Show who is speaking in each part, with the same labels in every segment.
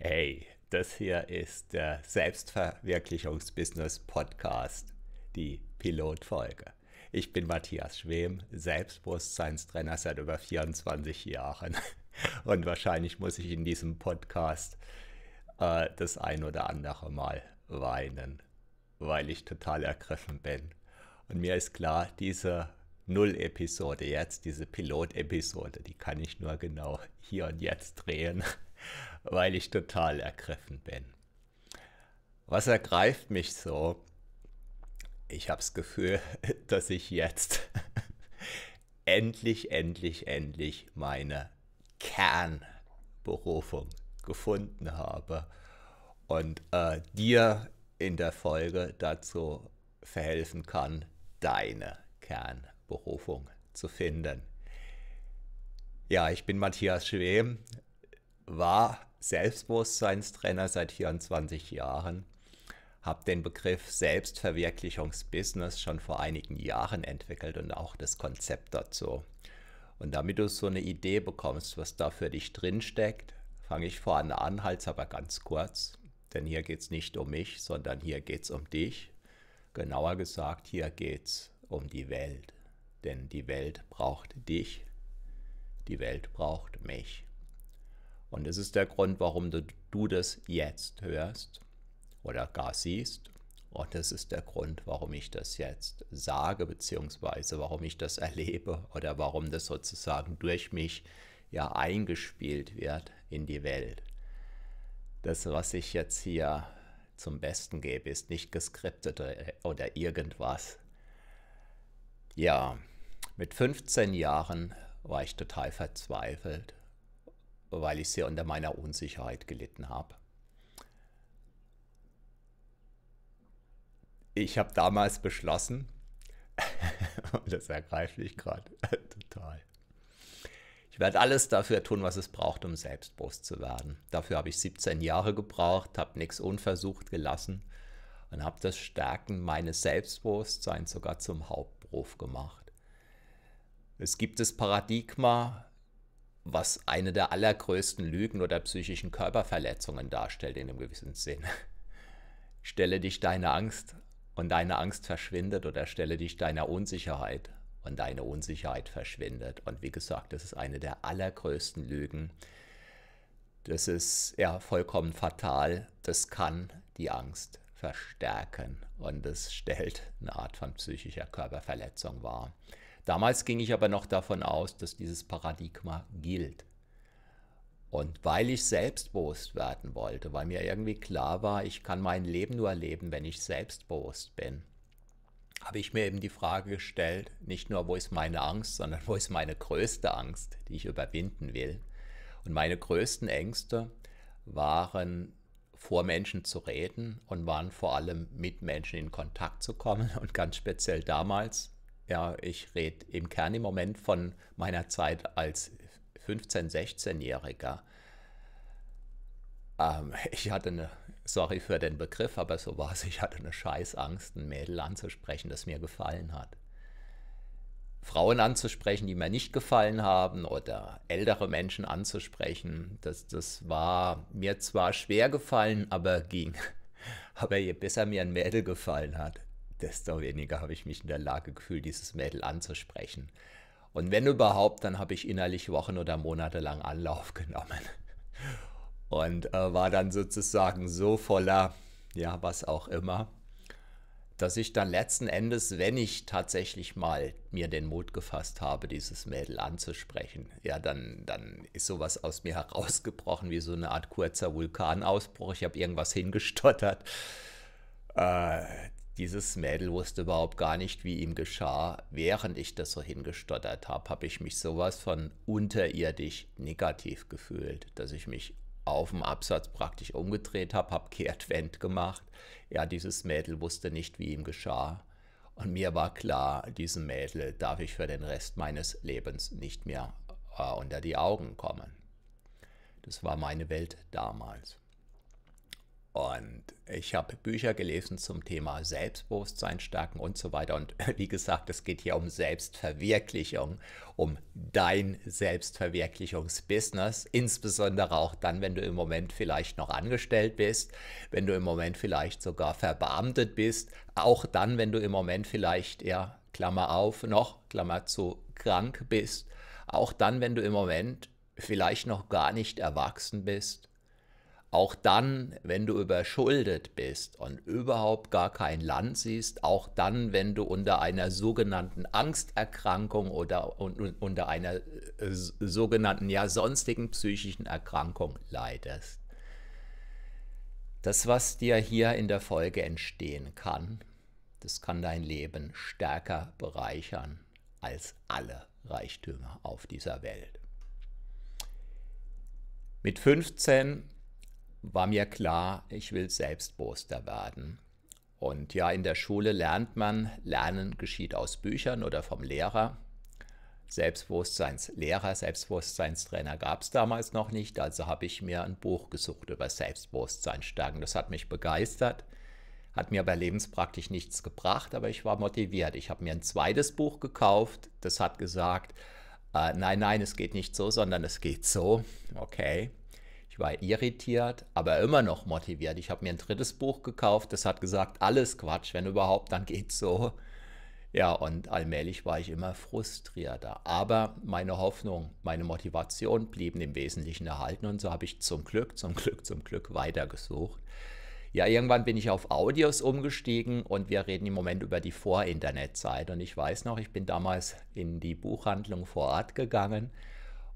Speaker 1: Hey, das hier ist der Selbstverwirklichungsbusiness-Podcast, die Pilotfolge. Ich bin Matthias Schwem, Selbstbewusstseinstrainer seit über 24 Jahren. Und wahrscheinlich muss ich in diesem Podcast äh, das ein oder andere Mal weinen, weil ich total ergriffen bin. Und mir ist klar, diese Null-Episode jetzt, diese Pilot-Episode, die kann ich nur genau hier und jetzt drehen weil ich total ergriffen bin. Was ergreift mich so? Ich habe das Gefühl, dass ich jetzt endlich, endlich, endlich meine Kernberufung gefunden habe und äh, dir in der Folge dazu verhelfen kann, deine Kernberufung zu finden. Ja, ich bin Matthias Schwem, war Selbstbewusstseinstrainer seit 24 Jahren, habe den Begriff Selbstverwirklichungsbusiness schon vor einigen Jahren entwickelt und auch das Konzept dazu. Und damit du so eine Idee bekommst, was da für dich drinsteckt, fange ich vorne an, halte es aber ganz kurz, denn hier geht es nicht um mich, sondern hier geht es um dich. Genauer gesagt, hier geht es um die Welt, denn die Welt braucht dich, die Welt braucht mich. Und das ist der Grund, warum du, du das jetzt hörst oder gar siehst. Und das ist der Grund, warum ich das jetzt sage, beziehungsweise warum ich das erlebe oder warum das sozusagen durch mich ja eingespielt wird in die Welt. Das, was ich jetzt hier zum Besten gebe, ist nicht geskriptet äh, oder irgendwas. Ja, mit 15 Jahren war ich total verzweifelt weil ich sehr unter meiner Unsicherheit gelitten habe. Ich habe damals beschlossen, das ergreife ich gerade total. Ich werde alles dafür tun, was es braucht, um selbstbewusst zu werden. Dafür habe ich 17 Jahre gebraucht, habe nichts unversucht gelassen und habe das Stärken meines Selbstbewusstseins sogar zum Hauptberuf gemacht. Es gibt das Paradigma, was eine der allergrößten Lügen oder psychischen Körperverletzungen darstellt in einem gewissen Sinn. Stelle dich deiner Angst und deine Angst verschwindet oder stelle dich deiner Unsicherheit und deine Unsicherheit verschwindet. Und wie gesagt, das ist eine der allergrößten Lügen. Das ist ja vollkommen fatal. Das kann die Angst verstärken und es stellt eine Art von psychischer Körperverletzung dar. Damals ging ich aber noch davon aus, dass dieses Paradigma gilt. Und weil ich selbstbewusst werden wollte, weil mir irgendwie klar war, ich kann mein Leben nur leben, wenn ich selbstbewusst bin, habe ich mir eben die Frage gestellt, nicht nur, wo ist meine Angst, sondern wo ist meine größte Angst, die ich überwinden will. Und meine größten Ängste waren, vor Menschen zu reden und waren vor allem mit Menschen in Kontakt zu kommen. Und ganz speziell damals, ja, ich rede im Kern im Moment von meiner Zeit als 15-, 16-Jähriger. Ähm, ich hatte eine, sorry für den Begriff, aber so war es, ich hatte eine Scheißangst, ein Mädel anzusprechen, das mir gefallen hat. Frauen anzusprechen, die mir nicht gefallen haben, oder ältere Menschen anzusprechen, das, das war mir zwar schwer gefallen, aber ging. Aber je besser mir ein Mädel gefallen hat, desto weniger habe ich mich in der Lage gefühlt, dieses Mädel anzusprechen. Und wenn überhaupt, dann habe ich innerlich Wochen oder Monate lang Anlauf genommen. Und äh, war dann sozusagen so voller, ja, was auch immer, dass ich dann letzten Endes, wenn ich tatsächlich mal mir den Mut gefasst habe, dieses Mädel anzusprechen, ja, dann, dann ist sowas aus mir herausgebrochen, wie so eine Art kurzer Vulkanausbruch. Ich habe irgendwas hingestottert. Äh, dieses Mädel wusste überhaupt gar nicht, wie ihm geschah. Während ich das so hingestottert habe, habe ich mich sowas von unterirdisch negativ gefühlt, dass ich mich auf dem Absatz praktisch umgedreht habe, habe Kehrtwend gemacht. Ja, dieses Mädel wusste nicht, wie ihm geschah. Und mir war klar, diesem Mädel darf ich für den Rest meines Lebens nicht mehr äh, unter die Augen kommen. Das war meine Welt damals. Und ich habe Bücher gelesen zum Thema Selbstbewusstsein stärken und so weiter. Und wie gesagt, es geht hier um Selbstverwirklichung, um dein Selbstverwirklichungsbusiness, insbesondere auch dann, wenn du im Moment vielleicht noch angestellt bist, wenn du im Moment vielleicht sogar verbeamtet bist, auch dann, wenn du im Moment vielleicht, ja, Klammer auf, noch, Klammer zu, krank bist, auch dann, wenn du im Moment vielleicht noch gar nicht erwachsen bist auch dann, wenn du überschuldet bist und überhaupt gar kein Land siehst, auch dann, wenn du unter einer sogenannten Angsterkrankung oder unter einer äh, sogenannten, ja, sonstigen psychischen Erkrankung leidest. Das, was dir hier in der Folge entstehen kann, das kann dein Leben stärker bereichern als alle Reichtümer auf dieser Welt. Mit 15 war mir klar, ich will Selbstbewusster werden. Und ja, in der Schule lernt man, Lernen geschieht aus Büchern oder vom Lehrer. Selbstbewusstseinslehrer, Selbstbewusstseinstrainer gab es damals noch nicht, also habe ich mir ein Buch gesucht über Selbstbewusstsein stärken. Das hat mich begeistert, hat mir aber lebenspraktisch nichts gebracht, aber ich war motiviert. Ich habe mir ein zweites Buch gekauft, das hat gesagt, äh, nein, nein, es geht nicht so, sondern es geht so. Okay. Ich war irritiert, aber immer noch motiviert. Ich habe mir ein drittes Buch gekauft, das hat gesagt, alles Quatsch, wenn überhaupt, dann geht's so. Ja, und allmählich war ich immer frustrierter. Aber meine Hoffnung, meine Motivation blieben im Wesentlichen erhalten und so habe ich zum Glück, zum Glück, zum Glück weitergesucht. Ja, irgendwann bin ich auf Audios umgestiegen und wir reden im Moment über die vor zeit Und ich weiß noch, ich bin damals in die Buchhandlung vor Ort gegangen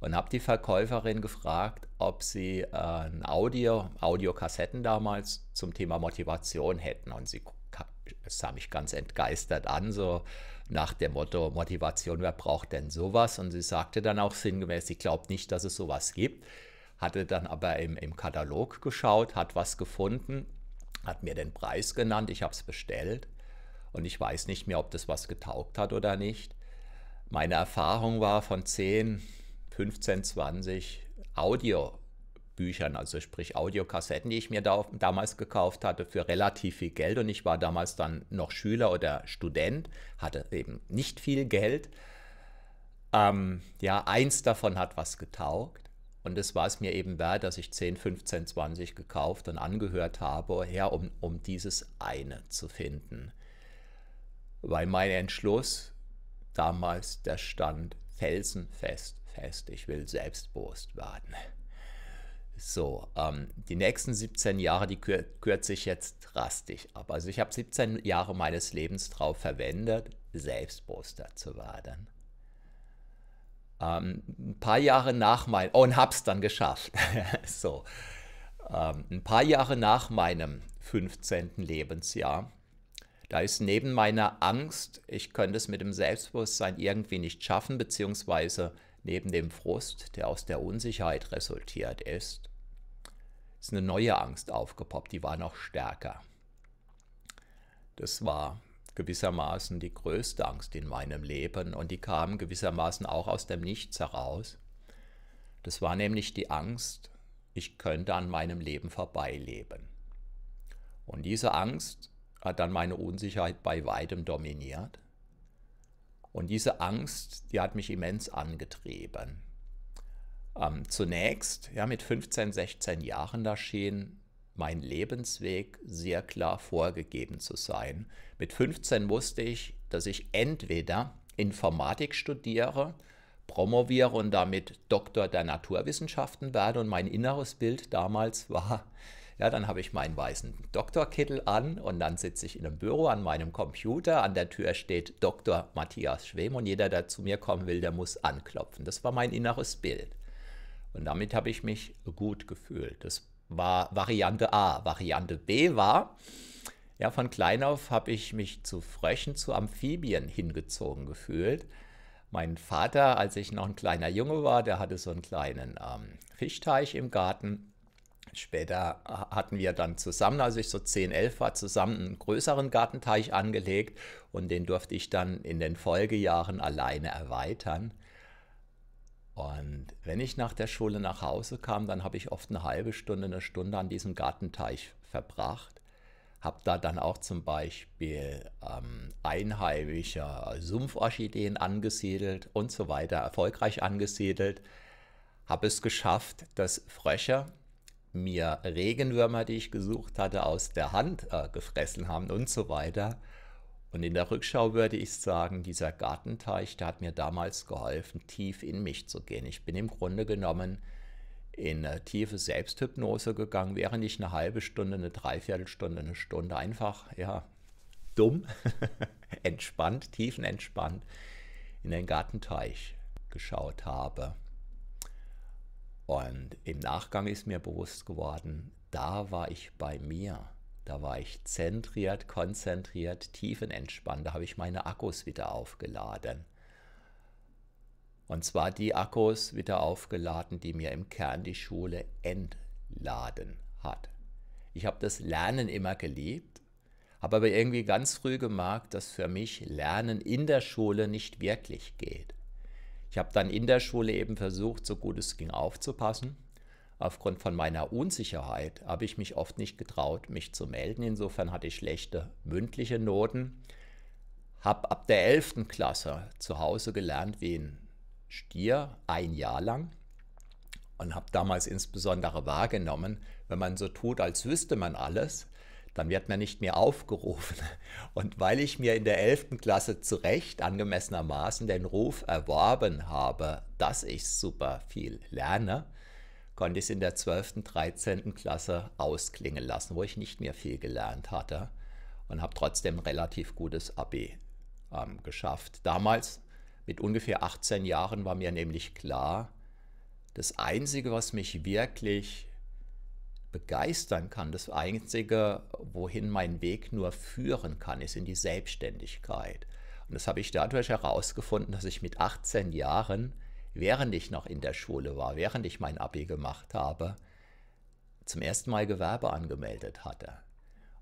Speaker 1: und habe die Verkäuferin gefragt, ob sie äh, ein Audio, Audiokassetten damals zum Thema Motivation hätten. Und sie sah mich ganz entgeistert an, so nach dem Motto Motivation, wer braucht denn sowas? Und sie sagte dann auch sinngemäß, sie glaubt nicht, dass es sowas gibt, hatte dann aber im, im Katalog geschaut, hat was gefunden, hat mir den Preis genannt, ich habe es bestellt und ich weiß nicht mehr, ob das was getaugt hat oder nicht. Meine Erfahrung war, von zehn 15, 20 Audiobüchern, also sprich Audiokassetten, die ich mir da, damals gekauft hatte für relativ viel Geld. Und ich war damals dann noch Schüler oder Student, hatte eben nicht viel Geld. Ähm, ja, eins davon hat was getaugt. Und es war es mir eben wert, dass ich 10, 15, 20 gekauft und angehört habe, ja, um, um dieses eine zu finden. Weil mein Entschluss damals, der stand felsenfest fest, ich will Selbstbewusst werden. So, ähm, die nächsten 17 Jahre, die kür kürze ich jetzt drastisch ab. Also ich habe 17 Jahre meines Lebens drauf verwendet, selbstbewusster zu werden. Ähm, ein paar Jahre nach meinem, oh, und hab's dann geschafft. so, ähm, ein paar Jahre nach meinem 15. Lebensjahr, da ist neben meiner Angst, ich könnte es mit dem Selbstbewusstsein irgendwie nicht schaffen, beziehungsweise neben dem Frust, der aus der Unsicherheit resultiert ist, ist eine neue Angst aufgepoppt, die war noch stärker. Das war gewissermaßen die größte Angst in meinem Leben und die kam gewissermaßen auch aus dem Nichts heraus. Das war nämlich die Angst, ich könnte an meinem Leben vorbeileben. Und diese Angst hat dann meine Unsicherheit bei weitem dominiert. Und diese Angst, die hat mich immens angetrieben. Ähm, zunächst, ja, mit 15, 16 Jahren, da schien mein Lebensweg sehr klar vorgegeben zu sein. Mit 15 wusste ich, dass ich entweder Informatik studiere, promoviere und damit Doktor der Naturwissenschaften werde. Und mein inneres Bild damals war, ja, dann habe ich meinen weißen Doktorkittel an und dann sitze ich in einem Büro an meinem Computer. An der Tür steht Dr. Matthias Schwem und jeder, der zu mir kommen will, der muss anklopfen. Das war mein inneres Bild. Und damit habe ich mich gut gefühlt. Das war Variante A. Variante B war, ja, von klein auf habe ich mich zu Fröschen, zu Amphibien hingezogen gefühlt. Mein Vater, als ich noch ein kleiner Junge war, der hatte so einen kleinen ähm, Fischteich im Garten. Später hatten wir dann zusammen, als ich so 10, 11 war, zusammen einen größeren Gartenteich angelegt und den durfte ich dann in den Folgejahren alleine erweitern. Und wenn ich nach der Schule nach Hause kam, dann habe ich oft eine halbe Stunde, eine Stunde an diesem Gartenteich verbracht. Habe da dann auch zum Beispiel ähm, einheimische Sumpforchideen angesiedelt und so weiter, erfolgreich angesiedelt. Habe es geschafft, dass Frösche mir Regenwürmer, die ich gesucht hatte, aus der Hand äh, gefressen haben und so weiter. Und in der Rückschau würde ich sagen, dieser Gartenteich, der hat mir damals geholfen, tief in mich zu gehen. Ich bin im Grunde genommen in tiefe Selbsthypnose gegangen, während ich eine halbe Stunde, eine Dreiviertelstunde, eine Stunde einfach, ja, dumm, entspannt, tiefenentspannt in den Gartenteich geschaut habe. Und im Nachgang ist mir bewusst geworden, da war ich bei mir. Da war ich zentriert, konzentriert, tiefenentspannt. Da habe ich meine Akkus wieder aufgeladen. Und zwar die Akkus wieder aufgeladen, die mir im Kern die Schule entladen hat. Ich habe das Lernen immer geliebt, habe aber irgendwie ganz früh gemerkt, dass für mich Lernen in der Schule nicht wirklich geht. Ich habe dann in der Schule eben versucht, so gut es ging, aufzupassen. Aufgrund von meiner Unsicherheit habe ich mich oft nicht getraut, mich zu melden. Insofern hatte ich schlechte mündliche Noten. Habe ab der 11. Klasse zu Hause gelernt wie ein Stier, ein Jahr lang. Und habe damals insbesondere wahrgenommen, wenn man so tut, als wüsste man alles, dann wird man nicht mehr aufgerufen. Und weil ich mir in der 11. Klasse zu Recht angemessenermaßen den Ruf erworben habe, dass ich super viel lerne, konnte ich es in der 12., und 13. Klasse ausklingen lassen, wo ich nicht mehr viel gelernt hatte und habe trotzdem ein relativ gutes AB ähm, geschafft. Damals, mit ungefähr 18 Jahren, war mir nämlich klar, das Einzige, was mich wirklich begeistern kann. Das Einzige, wohin mein Weg nur führen kann, ist in die Selbstständigkeit. Und das habe ich dadurch herausgefunden, dass ich mit 18 Jahren, während ich noch in der Schule war, während ich mein Abi gemacht habe, zum ersten Mal Gewerbe angemeldet hatte.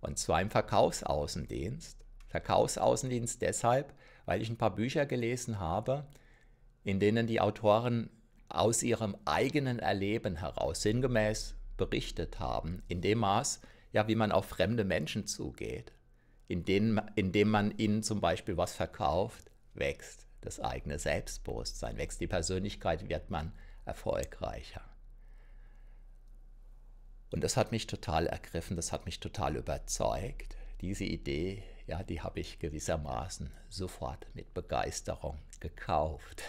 Speaker 1: Und zwar im Verkaufsaußendienst. Verkaufsaußendienst deshalb, weil ich ein paar Bücher gelesen habe, in denen die Autoren aus ihrem eigenen Erleben heraus, sinngemäß berichtet haben, in dem Maß, ja, wie man auf fremde Menschen zugeht, indem, indem man ihnen zum Beispiel was verkauft, wächst das eigene Selbstbewusstsein, wächst die Persönlichkeit, wird man erfolgreicher. Und das hat mich total ergriffen, das hat mich total überzeugt. Diese Idee, ja, die habe ich gewissermaßen sofort mit Begeisterung gekauft.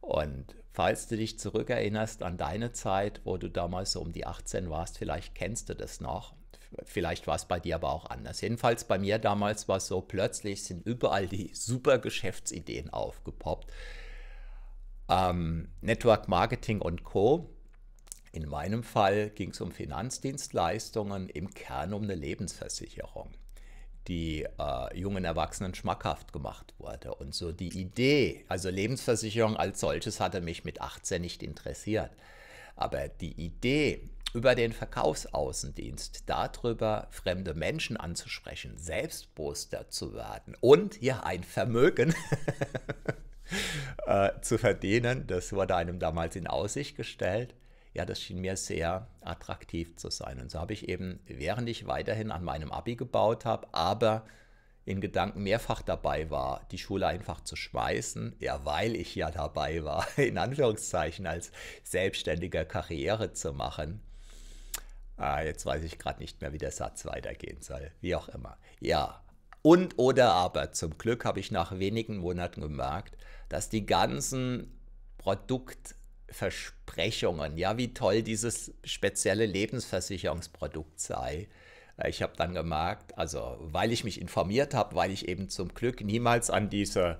Speaker 1: Und falls du dich zurückerinnerst an deine Zeit, wo du damals so um die 18 warst, vielleicht kennst du das noch. Vielleicht war es bei dir aber auch anders. Jedenfalls bei mir damals war es so, plötzlich sind überall die super Geschäftsideen aufgepoppt. Ähm, Network Marketing und Co. In meinem Fall ging es um Finanzdienstleistungen, im Kern um eine Lebensversicherung die äh, jungen Erwachsenen schmackhaft gemacht wurde. Und so die Idee, also Lebensversicherung als solches hatte mich mit 18 nicht interessiert. Aber die Idee, über den Verkaufsaußendienst darüber fremde Menschen anzusprechen, selbstbewusster zu werden und ja ein Vermögen äh, zu verdienen, das wurde einem damals in Aussicht gestellt ja, das schien mir sehr attraktiv zu sein. Und so habe ich eben, während ich weiterhin an meinem Abi gebaut habe, aber in Gedanken mehrfach dabei war, die Schule einfach zu schmeißen, ja, weil ich ja dabei war, in Anführungszeichen als selbstständiger Karriere zu machen. Ah, jetzt weiß ich gerade nicht mehr, wie der Satz weitergehen soll, wie auch immer. Ja, und oder aber, zum Glück habe ich nach wenigen Monaten gemerkt, dass die ganzen Produkt- Versprechungen, ja, wie toll dieses spezielle Lebensversicherungsprodukt sei. Äh, ich habe dann gemerkt, also weil ich mich informiert habe, weil ich eben zum Glück niemals an diese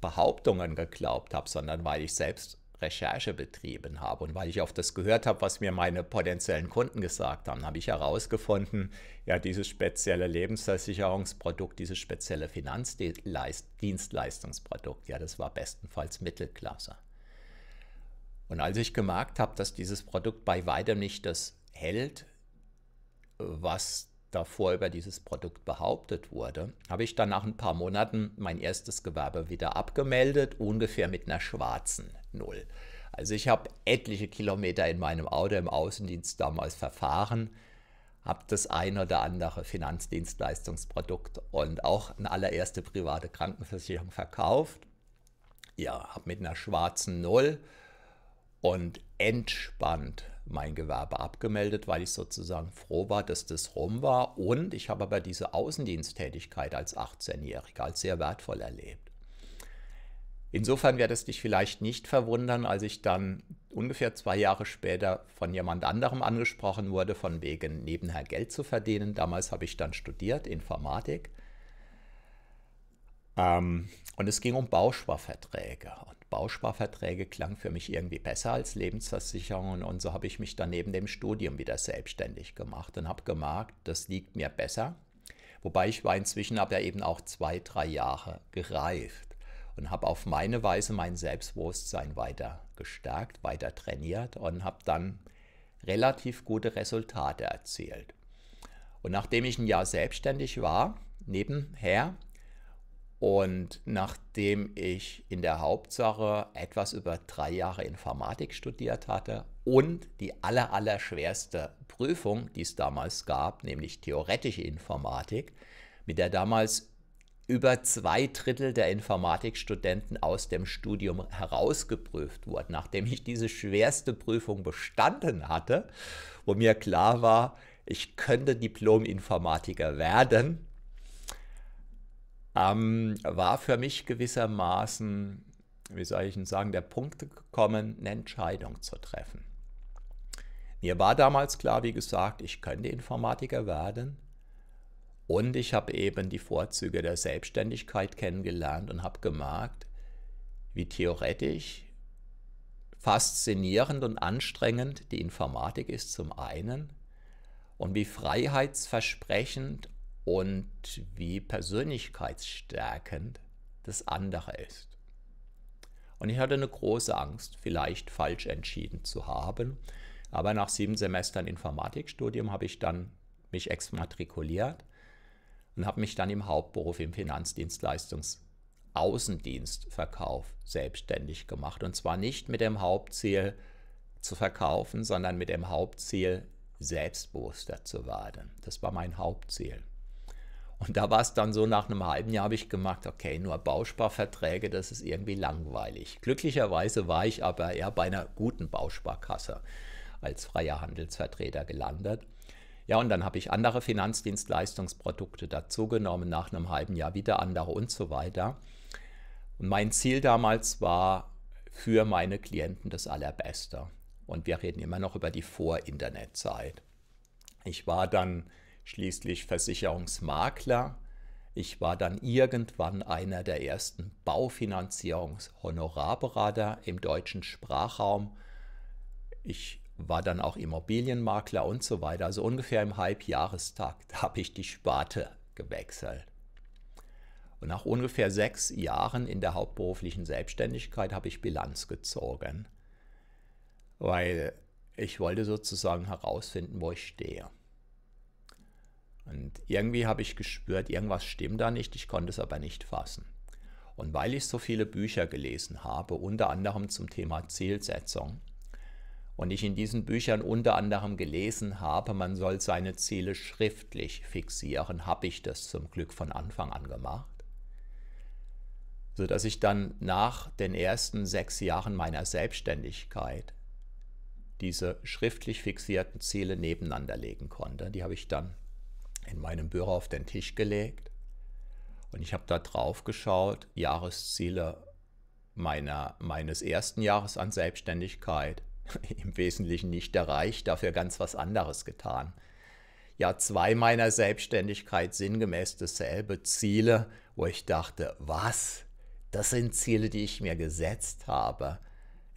Speaker 1: Behauptungen geglaubt habe, sondern weil ich selbst Recherche betrieben habe und weil ich auf das gehört habe, was mir meine potenziellen Kunden gesagt haben, habe ich herausgefunden, ja, dieses spezielle Lebensversicherungsprodukt, dieses spezielle Finanzdienstleistungsprodukt, ja, das war bestenfalls Mittelklasse. Und als ich gemerkt habe, dass dieses Produkt bei weitem nicht das hält, was davor über dieses Produkt behauptet wurde, habe ich dann nach ein paar Monaten mein erstes Gewerbe wieder abgemeldet, ungefähr mit einer schwarzen Null. Also ich habe etliche Kilometer in meinem Auto im Außendienst damals verfahren, habe das ein oder andere Finanzdienstleistungsprodukt und auch eine allererste private Krankenversicherung verkauft. Ja, habe mit einer schwarzen Null und entspannt mein Gewerbe abgemeldet, weil ich sozusagen froh war, dass das rum war. Und ich habe aber diese Außendiensttätigkeit als 18-Jähriger als sehr wertvoll erlebt. Insofern wird es dich vielleicht nicht verwundern, als ich dann ungefähr zwei Jahre später von jemand anderem angesprochen wurde, von wegen nebenher Geld zu verdienen. Damals habe ich dann studiert Informatik ähm, und es ging um Bausparverträge. Und Bausparverträge klang für mich irgendwie besser als Lebensversicherungen. Und so habe ich mich dann neben dem Studium wieder selbstständig gemacht und habe gemerkt, das liegt mir besser. Wobei ich war inzwischen aber eben auch zwei, drei Jahre gereift und habe auf meine Weise mein Selbstbewusstsein weiter gestärkt, weiter trainiert und habe dann relativ gute Resultate erzielt. Und nachdem ich ein Jahr selbstständig war, nebenher, und nachdem ich in der Hauptsache etwas über drei Jahre Informatik studiert hatte und die allerallerschwerste Prüfung, die es damals gab, nämlich theoretische Informatik, mit der damals über zwei Drittel der Informatikstudenten aus dem Studium herausgeprüft wurden, nachdem ich diese schwerste Prüfung bestanden hatte, wo mir klar war, ich könnte Diplom-Informatiker werden, ähm, war für mich gewissermaßen, wie soll ich denn sagen, der Punkt gekommen, eine Entscheidung zu treffen. Mir war damals klar, wie gesagt, ich könnte Informatiker werden und ich habe eben die Vorzüge der Selbstständigkeit kennengelernt und habe gemerkt, wie theoretisch faszinierend und anstrengend die Informatik ist zum einen und wie freiheitsversprechend und wie persönlichkeitsstärkend das andere ist. Und ich hatte eine große Angst, vielleicht falsch entschieden zu haben. Aber nach sieben Semestern Informatikstudium habe ich dann mich exmatrikuliert und habe mich dann im Hauptberuf im Finanzdienstleistungsaußendienstverkauf selbstständig gemacht. Und zwar nicht mit dem Hauptziel zu verkaufen, sondern mit dem Hauptziel, selbstbewusster zu werden. Das war mein Hauptziel. Und da war es dann so, nach einem halben Jahr habe ich gemerkt, okay, nur Bausparverträge, das ist irgendwie langweilig. Glücklicherweise war ich aber eher bei einer guten Bausparkasse als freier Handelsvertreter gelandet. Ja, und dann habe ich andere Finanzdienstleistungsprodukte dazugenommen, nach einem halben Jahr wieder andere und so weiter. Und mein Ziel damals war für meine Klienten das Allerbeste. Und wir reden immer noch über die Vor-Internet-Zeit. Ich war dann schließlich Versicherungsmakler. Ich war dann irgendwann einer der ersten Baufinanzierungs-Honorarberater im deutschen Sprachraum. Ich war dann auch Immobilienmakler und so weiter. Also ungefähr im Halbjahrestag habe ich die Sparte gewechselt. Und nach ungefähr sechs Jahren in der hauptberuflichen Selbstständigkeit habe ich Bilanz gezogen, weil ich wollte sozusagen herausfinden, wo ich stehe. Und irgendwie habe ich gespürt, irgendwas stimmt da nicht, ich konnte es aber nicht fassen. Und weil ich so viele Bücher gelesen habe, unter anderem zum Thema Zielsetzung, und ich in diesen Büchern unter anderem gelesen habe, man soll seine Ziele schriftlich fixieren, habe ich das zum Glück von Anfang an gemacht, sodass ich dann nach den ersten sechs Jahren meiner Selbstständigkeit diese schriftlich fixierten Ziele nebeneinander legen konnte. Die habe ich dann in meinem Büro auf den Tisch gelegt und ich habe da drauf geschaut, Jahresziele meiner, meines ersten Jahres an Selbstständigkeit im Wesentlichen nicht erreicht, dafür ganz was anderes getan. Ja, zwei meiner Selbstständigkeit sinngemäß dasselbe Ziele, wo ich dachte, was? Das sind Ziele, die ich mir gesetzt habe.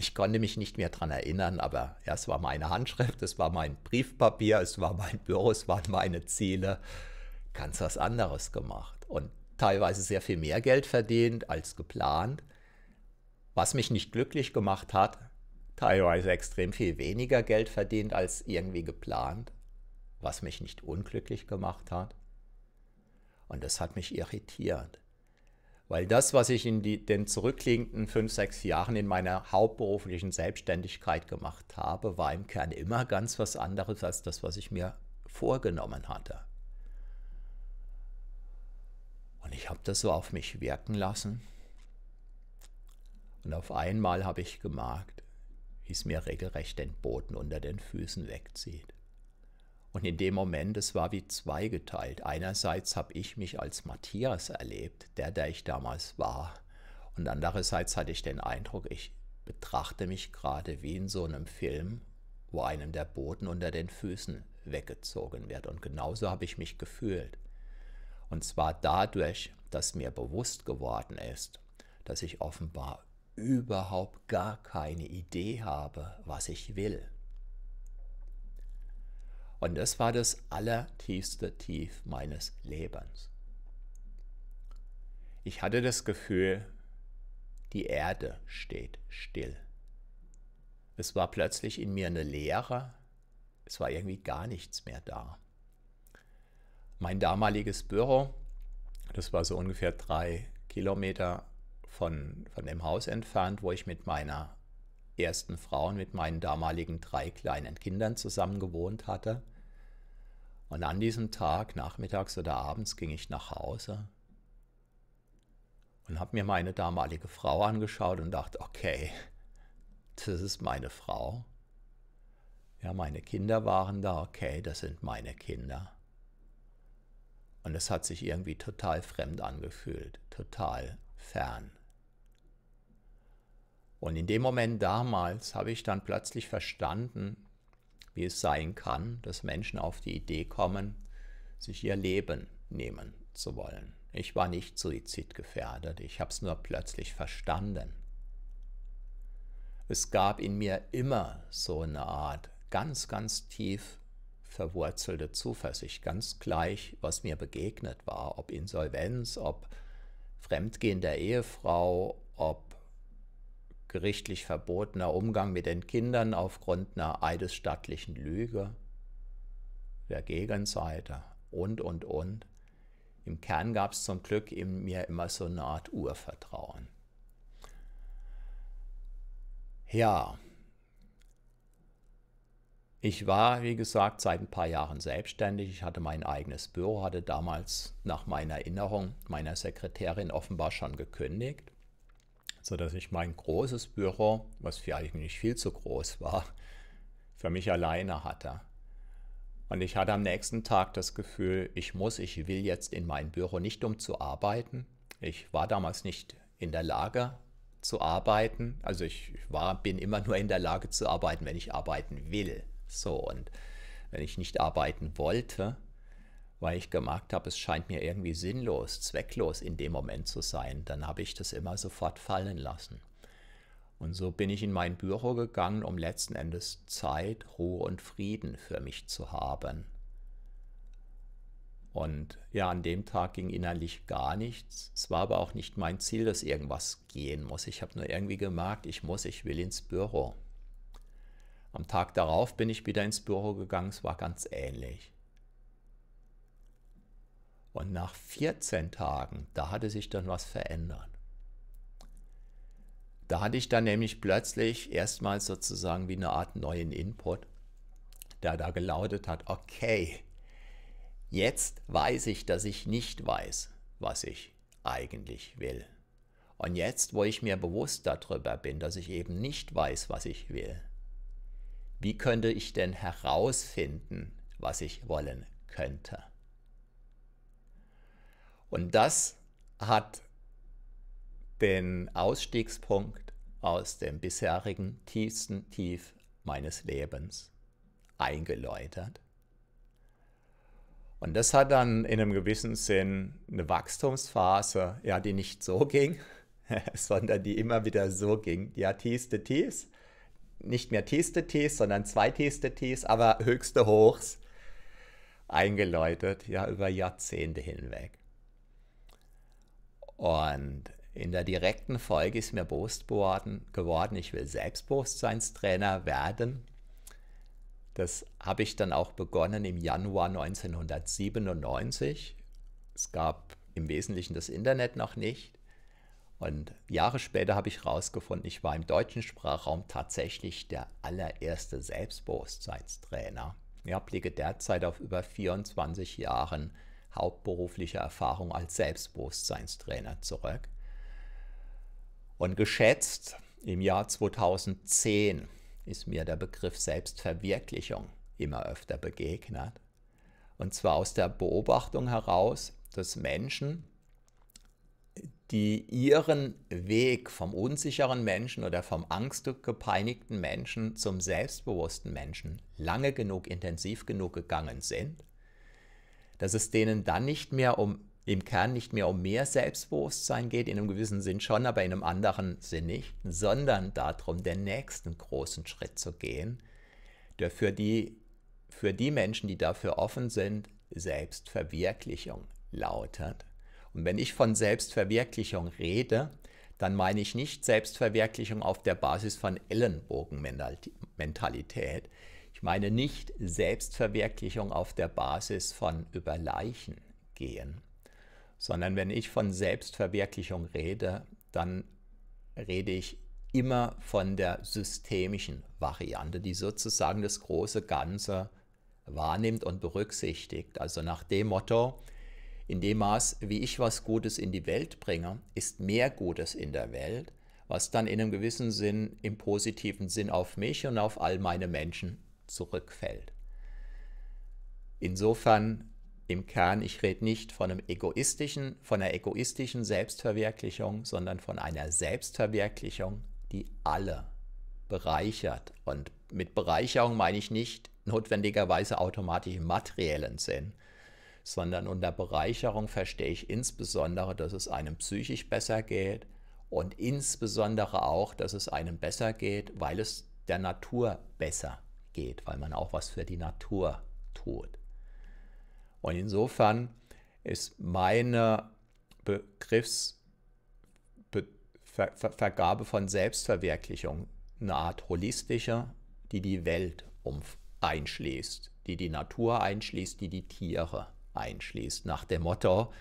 Speaker 1: Ich konnte mich nicht mehr daran erinnern, aber ja, es war meine Handschrift, es war mein Briefpapier, es war mein Büro, es waren meine Ziele. Ganz was anderes gemacht und teilweise sehr viel mehr Geld verdient als geplant, was mich nicht glücklich gemacht hat, teilweise extrem viel weniger Geld verdient als irgendwie geplant, was mich nicht unglücklich gemacht hat. Und das hat mich irritiert. Weil das, was ich in die, den zurückliegenden fünf, sechs Jahren in meiner hauptberuflichen Selbstständigkeit gemacht habe, war im Kern immer ganz was anderes als das, was ich mir vorgenommen hatte. Und ich habe das so auf mich wirken lassen. Und auf einmal habe ich gemerkt, wie es mir regelrecht den Boden unter den Füßen wegzieht. Und in dem Moment, es war wie zweigeteilt. Einerseits habe ich mich als Matthias erlebt, der, der ich damals war. Und andererseits hatte ich den Eindruck, ich betrachte mich gerade wie in so einem Film, wo einem der Boden unter den Füßen weggezogen wird. Und genauso habe ich mich gefühlt. Und zwar dadurch, dass mir bewusst geworden ist, dass ich offenbar überhaupt gar keine Idee habe, was ich will. Und das war das allertiefste Tief meines Lebens. Ich hatte das Gefühl, die Erde steht still. Es war plötzlich in mir eine Leere, es war irgendwie gar nichts mehr da. Mein damaliges Büro, das war so ungefähr drei Kilometer von, von dem Haus entfernt, wo ich mit meiner ersten Frauen mit meinen damaligen drei kleinen Kindern zusammengewohnt hatte. Und an diesem Tag, nachmittags oder abends, ging ich nach Hause und habe mir meine damalige Frau angeschaut und dachte, okay, das ist meine Frau. Ja, meine Kinder waren da, okay, das sind meine Kinder. Und es hat sich irgendwie total fremd angefühlt, total fern. Und in dem Moment damals habe ich dann plötzlich verstanden, wie es sein kann, dass Menschen auf die Idee kommen, sich ihr Leben nehmen zu wollen. Ich war nicht suizidgefährdet, ich habe es nur plötzlich verstanden. Es gab in mir immer so eine Art ganz, ganz tief verwurzelte Zuversicht, ganz gleich, was mir begegnet war, ob Insolvenz, ob Fremdgehen der Ehefrau, ob gerichtlich verbotener Umgang mit den Kindern aufgrund einer eidesstattlichen Lüge, der Gegenseite und, und, und. Im Kern gab es zum Glück in mir immer so eine Art Urvertrauen. Ja, ich war, wie gesagt, seit ein paar Jahren selbstständig. Ich hatte mein eigenes Büro, hatte damals nach meiner Erinnerung meiner Sekretärin offenbar schon gekündigt sodass ich mein großes Büro, was für eigentlich viel zu groß war, für mich alleine hatte. Und ich hatte am nächsten Tag das Gefühl, ich muss, ich will jetzt in mein Büro nicht um zu arbeiten. Ich war damals nicht in der Lage zu arbeiten. Also ich war, bin immer nur in der Lage zu arbeiten, wenn ich arbeiten will. So und wenn ich nicht arbeiten wollte, weil ich gemerkt habe, es scheint mir irgendwie sinnlos, zwecklos in dem Moment zu sein, dann habe ich das immer sofort fallen lassen. Und so bin ich in mein Büro gegangen, um letzten Endes Zeit, Ruhe und Frieden für mich zu haben. Und ja, an dem Tag ging innerlich gar nichts. Es war aber auch nicht mein Ziel, dass irgendwas gehen muss. Ich habe nur irgendwie gemerkt, ich muss, ich will ins Büro. Am Tag darauf bin ich wieder ins Büro gegangen, es war ganz ähnlich. Und nach 14 Tagen, da hatte sich dann was verändert. Da hatte ich dann nämlich plötzlich erstmals sozusagen wie eine Art neuen Input, der da gelautet hat, okay, jetzt weiß ich, dass ich nicht weiß, was ich eigentlich will. Und jetzt, wo ich mir bewusst darüber bin, dass ich eben nicht weiß, was ich will, wie könnte ich denn herausfinden, was ich wollen könnte? Und das hat den Ausstiegspunkt aus dem bisherigen tiefsten Tief meines Lebens eingeläutert. Und das hat dann in einem gewissen Sinn eine Wachstumsphase, ja, die nicht so ging, sondern die immer wieder so ging. Ja, tiefste Tiefs, nicht mehr tiefste Tiefs, sondern zwei tiefste Tiefs, aber höchste Hochs eingeläutet, ja, über Jahrzehnte hinweg. Und in der direkten Folge ist mir bewusst geworden, ich will Selbstbewusstseinstrainer werden. Das habe ich dann auch begonnen im Januar 1997. Es gab im Wesentlichen das Internet noch nicht. Und Jahre später habe ich herausgefunden, ich war im deutschen Sprachraum tatsächlich der allererste Selbstbewusstseinstrainer. Ich blicke derzeit auf über 24 Jahren hauptberufliche Erfahrung als Selbstbewusstseinstrainer zurück. Und geschätzt im Jahr 2010 ist mir der Begriff Selbstverwirklichung immer öfter begegnet. Und zwar aus der Beobachtung heraus, dass Menschen, die ihren Weg vom unsicheren Menschen oder vom angstgepeinigten Menschen zum selbstbewussten Menschen lange genug, intensiv genug gegangen sind, dass es denen dann nicht mehr um im Kern nicht mehr um mehr Selbstbewusstsein geht, in einem gewissen Sinn schon, aber in einem anderen Sinn nicht, sondern darum, den nächsten großen Schritt zu gehen, der für die, für die Menschen, die dafür offen sind, Selbstverwirklichung lautet. Und wenn ich von Selbstverwirklichung rede, dann meine ich nicht Selbstverwirklichung auf der Basis von Ellenbogenmentalität, ich meine nicht Selbstverwirklichung auf der Basis von über Leichen gehen, sondern wenn ich von Selbstverwirklichung rede, dann rede ich immer von der systemischen Variante, die sozusagen das große Ganze wahrnimmt und berücksichtigt. Also nach dem Motto, in dem Maß, wie ich was Gutes in die Welt bringe, ist mehr Gutes in der Welt, was dann in einem gewissen Sinn, im positiven Sinn auf mich und auf all meine Menschen zurückfällt. Insofern im Kern, ich rede nicht von einem egoistischen, von einer egoistischen Selbstverwirklichung, sondern von einer Selbstverwirklichung, die alle bereichert. Und mit Bereicherung meine ich nicht notwendigerweise automatisch im materiellen Sinn, sondern unter Bereicherung verstehe ich insbesondere, dass es einem psychisch besser geht und insbesondere auch, dass es einem besser geht, weil es der Natur besser geht geht, weil man auch was für die Natur tut. Und insofern ist meine Begriffsvergabe von Selbstverwirklichung eine Art holistische, die die Welt einschließt, die die Natur einschließt, die die Tiere einschließt, nach dem Motto,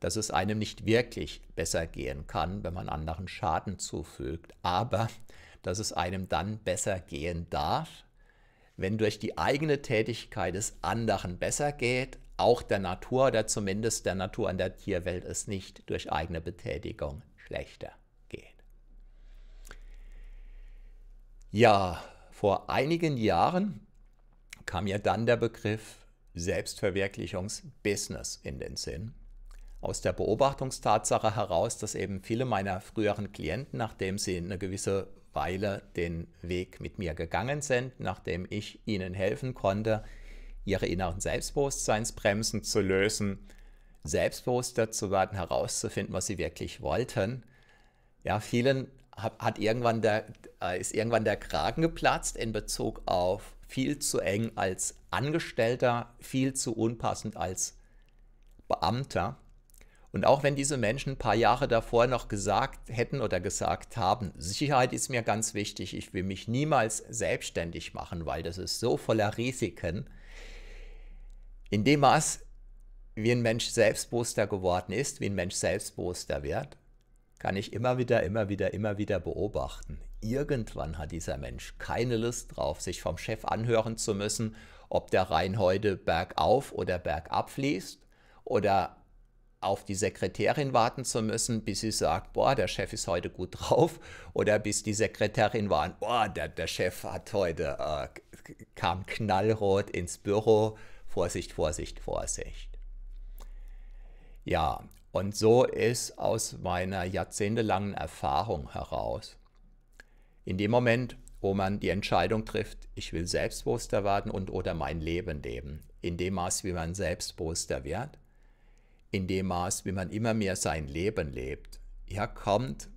Speaker 1: dass es einem nicht wirklich besser gehen kann, wenn man anderen Schaden zufügt, aber dass es einem dann besser gehen darf, wenn durch die eigene Tätigkeit es anderen besser geht, auch der Natur oder zumindest der Natur und der Tierwelt es nicht durch eigene Betätigung schlechter geht. Ja, vor einigen Jahren kam mir dann der Begriff Selbstverwirklichungsbusiness in den Sinn. Aus der Beobachtungstatsache heraus, dass eben viele meiner früheren Klienten, nachdem sie eine gewisse weil er den Weg mit mir gegangen sind, nachdem ich ihnen helfen konnte, ihre inneren Selbstbewusstseinsbremsen zu lösen, selbstbewusster zu werden, herauszufinden, was sie wirklich wollten. Ja, vielen hat irgendwann der, äh, ist irgendwann der Kragen geplatzt in Bezug auf viel zu eng als Angestellter, viel zu unpassend als Beamter. Und auch wenn diese Menschen ein paar Jahre davor noch gesagt hätten oder gesagt haben, Sicherheit ist mir ganz wichtig, ich will mich niemals selbstständig machen, weil das ist so voller Risiken. In dem Maß, wie ein Mensch selbstbewusster geworden ist, wie ein Mensch selbstbewusster wird, kann ich immer wieder, immer wieder, immer wieder beobachten. Irgendwann hat dieser Mensch keine Lust drauf, sich vom Chef anhören zu müssen, ob der Rhein heute bergauf oder bergab fließt oder auf die Sekretärin warten zu müssen, bis sie sagt, boah, der Chef ist heute gut drauf, oder bis die Sekretärin war, boah, der, der Chef hat heute, äh, kam knallrot ins Büro, Vorsicht, Vorsicht, Vorsicht. Ja, und so ist aus meiner jahrzehntelangen Erfahrung heraus, in dem Moment, wo man die Entscheidung trifft, ich will selbstbewusster werden und oder mein Leben leben, in dem Maß, wie man selbstbewusster wird, in dem Maß, wie man immer mehr sein Leben lebt. Ja, kommt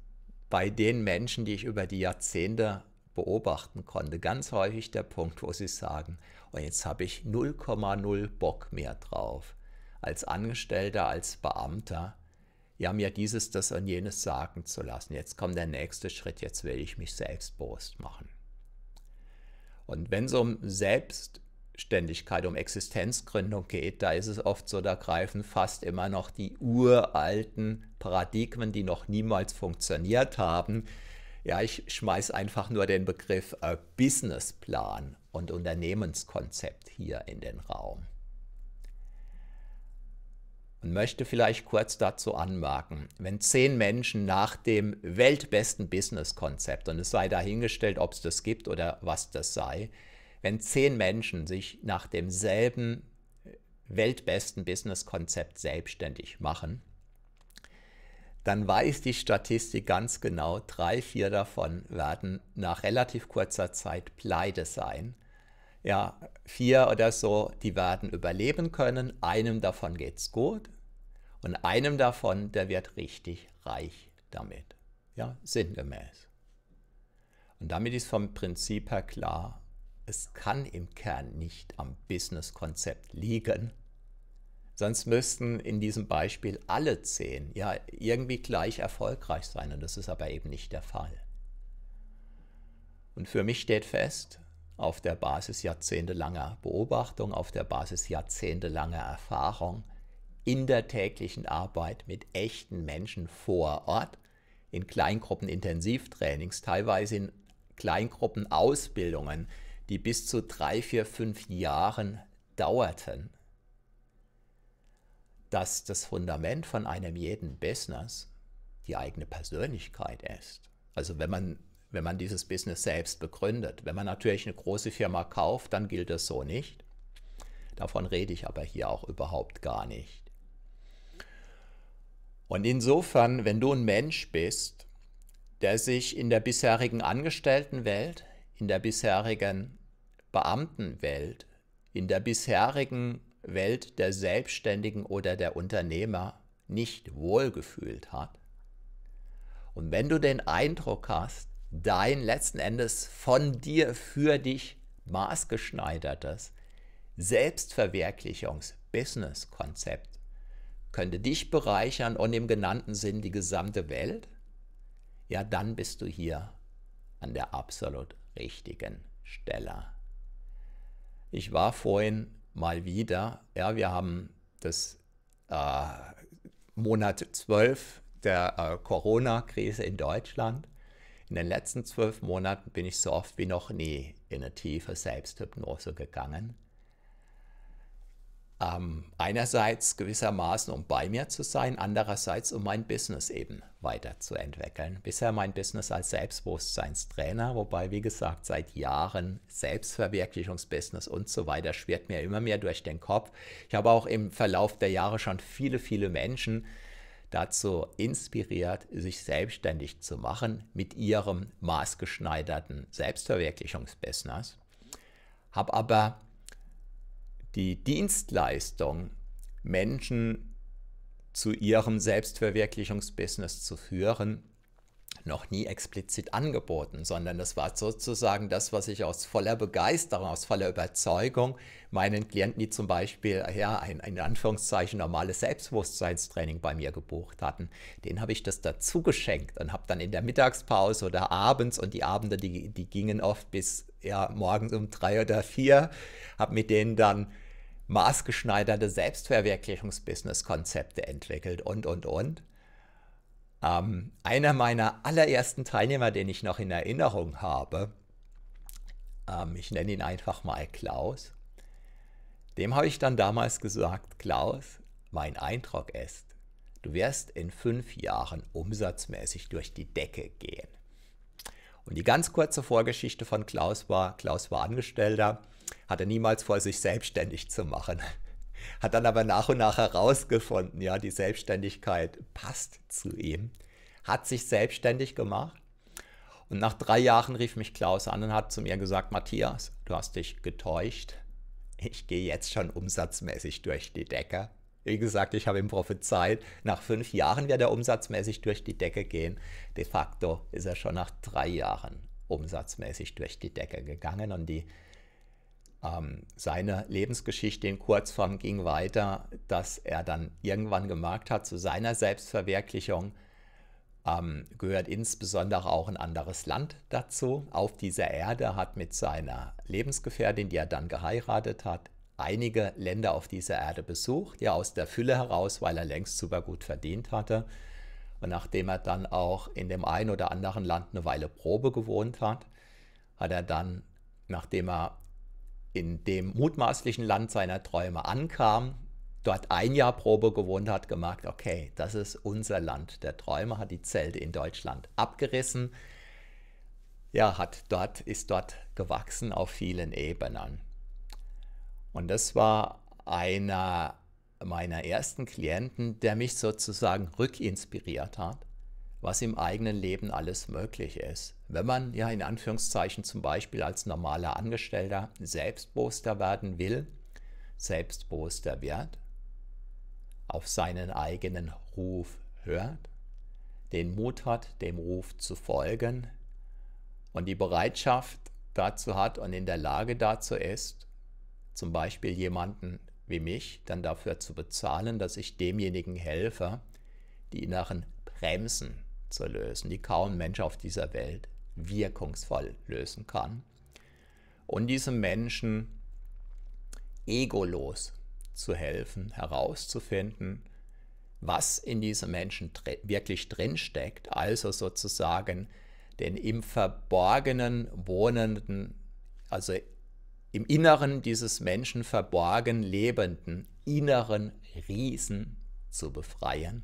Speaker 1: bei den Menschen, die ich über die Jahrzehnte beobachten konnte, ganz häufig der Punkt, wo sie sagen, und oh, jetzt habe ich 0,0 Bock mehr drauf. Als Angestellter, als Beamter, ja, mir dieses, das und jenes sagen zu lassen. Jetzt kommt der nächste Schritt, jetzt will ich mich selbstbewusst machen. Und wenn es um selbst Ständigkeit, um Existenzgründung geht, da ist es oft so, da greifen fast immer noch die uralten Paradigmen, die noch niemals funktioniert haben. Ja, ich schmeiß einfach nur den Begriff äh, Businessplan und Unternehmenskonzept hier in den Raum. Und möchte vielleicht kurz dazu anmerken, wenn zehn Menschen nach dem weltbesten Businesskonzept, und es sei dahingestellt, ob es das gibt oder was das sei, wenn zehn Menschen sich nach demselben weltbesten Businesskonzept selbstständig machen, dann weiß die Statistik ganz genau, drei, vier davon werden nach relativ kurzer Zeit pleite sein. Ja, vier oder so, die werden überleben können. Einem davon geht es gut und einem davon, der wird richtig reich damit. Ja, sinngemäß. Und damit ist vom Prinzip her klar, es kann im Kern nicht am Business-Konzept liegen. Sonst müssten in diesem Beispiel alle zehn ja irgendwie gleich erfolgreich sein und das ist aber eben nicht der Fall. Und für mich steht fest, auf der Basis jahrzehntelanger Beobachtung, auf der Basis jahrzehntelanger Erfahrung, in der täglichen Arbeit mit echten Menschen vor Ort, in Kleingruppen Intensivtrainings, teilweise in Kleingruppen Ausbildungen, die bis zu drei, vier, fünf Jahren dauerten, dass das Fundament von einem jeden Business die eigene Persönlichkeit ist. Also wenn man, wenn man dieses Business selbst begründet, wenn man natürlich eine große Firma kauft, dann gilt das so nicht. Davon rede ich aber hier auch überhaupt gar nicht. Und insofern, wenn du ein Mensch bist, der sich in der bisherigen Angestelltenwelt, in der bisherigen Beamtenwelt, in der bisherigen Welt der Selbstständigen oder der Unternehmer nicht wohlgefühlt hat. Und wenn du den Eindruck hast, dein letzten Endes von dir für dich maßgeschneidertes Selbstverwirklichungs-Business-Konzept könnte dich bereichern und im genannten Sinn die gesamte Welt, ja, dann bist du hier an der absolut richtigen Stelle. Ich war vorhin mal wieder, ja, wir haben das äh, Monat 12 der äh, Corona-Krise in Deutschland. In den letzten zwölf Monaten bin ich so oft wie noch nie in eine tiefe Selbsthypnose gegangen ähm, einerseits gewissermaßen, um bei mir zu sein, andererseits, um mein Business eben weiterzuentwickeln. Bisher mein Business als Selbstbewusstseinstrainer, wobei, wie gesagt, seit Jahren Selbstverwirklichungsbusiness und so weiter schwirrt mir immer mehr durch den Kopf. Ich habe auch im Verlauf der Jahre schon viele, viele Menschen dazu inspiriert, sich selbstständig zu machen mit ihrem maßgeschneiderten Selbstverwirklichungsbusiness. Habe aber die Dienstleistung, Menschen zu ihrem Selbstverwirklichungsbusiness zu führen, noch nie explizit angeboten, sondern das war sozusagen das, was ich aus voller Begeisterung, aus voller Überzeugung meinen Klienten, die zum Beispiel ja, ein in Anführungszeichen normales Selbstbewusstseinstraining bei mir gebucht hatten, denen habe ich das dazu geschenkt und habe dann in der Mittagspause oder abends und die Abende, die, die gingen oft bis ja, morgens um drei oder vier, habe mit denen dann maßgeschneiderte Selbstverwirklichungsbusiness-Konzepte entwickelt und, und, und. Ähm, einer meiner allerersten Teilnehmer, den ich noch in Erinnerung habe, ähm, ich nenne ihn einfach mal Klaus, dem habe ich dann damals gesagt, Klaus, mein Eindruck ist, du wirst in fünf Jahren umsatzmäßig durch die Decke gehen. Und die ganz kurze Vorgeschichte von Klaus war, Klaus war Angestellter hat er niemals vor, sich selbstständig zu machen. Hat dann aber nach und nach herausgefunden, ja, die Selbstständigkeit passt zu ihm. Hat sich selbstständig gemacht. Und nach drei Jahren rief mich Klaus an und hat zu mir gesagt, Matthias, du hast dich getäuscht. Ich gehe jetzt schon umsatzmäßig durch die Decke. Wie gesagt, ich habe ihm prophezeit, nach fünf Jahren wird er umsatzmäßig durch die Decke gehen. De facto ist er schon nach drei Jahren umsatzmäßig durch die Decke gegangen und die ähm, seine Lebensgeschichte in Kurzform ging weiter, dass er dann irgendwann gemerkt hat, zu seiner Selbstverwirklichung ähm, gehört insbesondere auch ein anderes Land dazu. Auf dieser Erde hat mit seiner Lebensgefährtin, die er dann geheiratet hat, einige Länder auf dieser Erde besucht, ja aus der Fülle heraus, weil er längst super gut verdient hatte. Und nachdem er dann auch in dem einen oder anderen Land eine Weile Probe gewohnt hat, hat er dann, nachdem er in dem mutmaßlichen Land seiner Träume ankam, dort ein Jahr Probe gewohnt hat, gemerkt, okay, das ist unser Land der Träume, hat die Zelte in Deutschland abgerissen, ja, hat dort, ist dort gewachsen auf vielen Ebenen. Und das war einer meiner ersten Klienten, der mich sozusagen rückinspiriert hat was im eigenen Leben alles möglich ist. Wenn man ja in Anführungszeichen zum Beispiel als normaler Angestellter selbstbewusster werden will, selbstbewusster wird, auf seinen eigenen Ruf hört, den Mut hat, dem Ruf zu folgen und die Bereitschaft dazu hat und in der Lage dazu ist, zum Beispiel jemanden wie mich dann dafür zu bezahlen, dass ich demjenigen helfe, die inneren Bremsen zu lösen, die kaum Mensch auf dieser Welt wirkungsvoll lösen kann. Und diesem Menschen egolos zu helfen, herauszufinden, was in diesem Menschen dr wirklich drinsteckt, also sozusagen den im Verborgenen wohnenden, also im Inneren dieses Menschen verborgen lebenden inneren Riesen zu befreien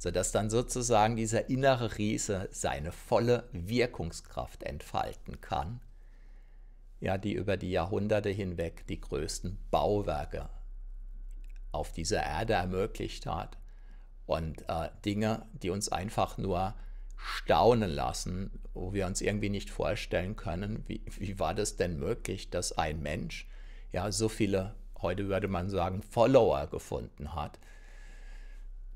Speaker 1: sodass dann sozusagen dieser innere Riese seine volle Wirkungskraft entfalten kann, ja, die über die Jahrhunderte hinweg die größten Bauwerke auf dieser Erde ermöglicht hat und äh, Dinge, die uns einfach nur staunen lassen, wo wir uns irgendwie nicht vorstellen können, wie, wie war das denn möglich, dass ein Mensch ja so viele, heute würde man sagen, Follower gefunden hat,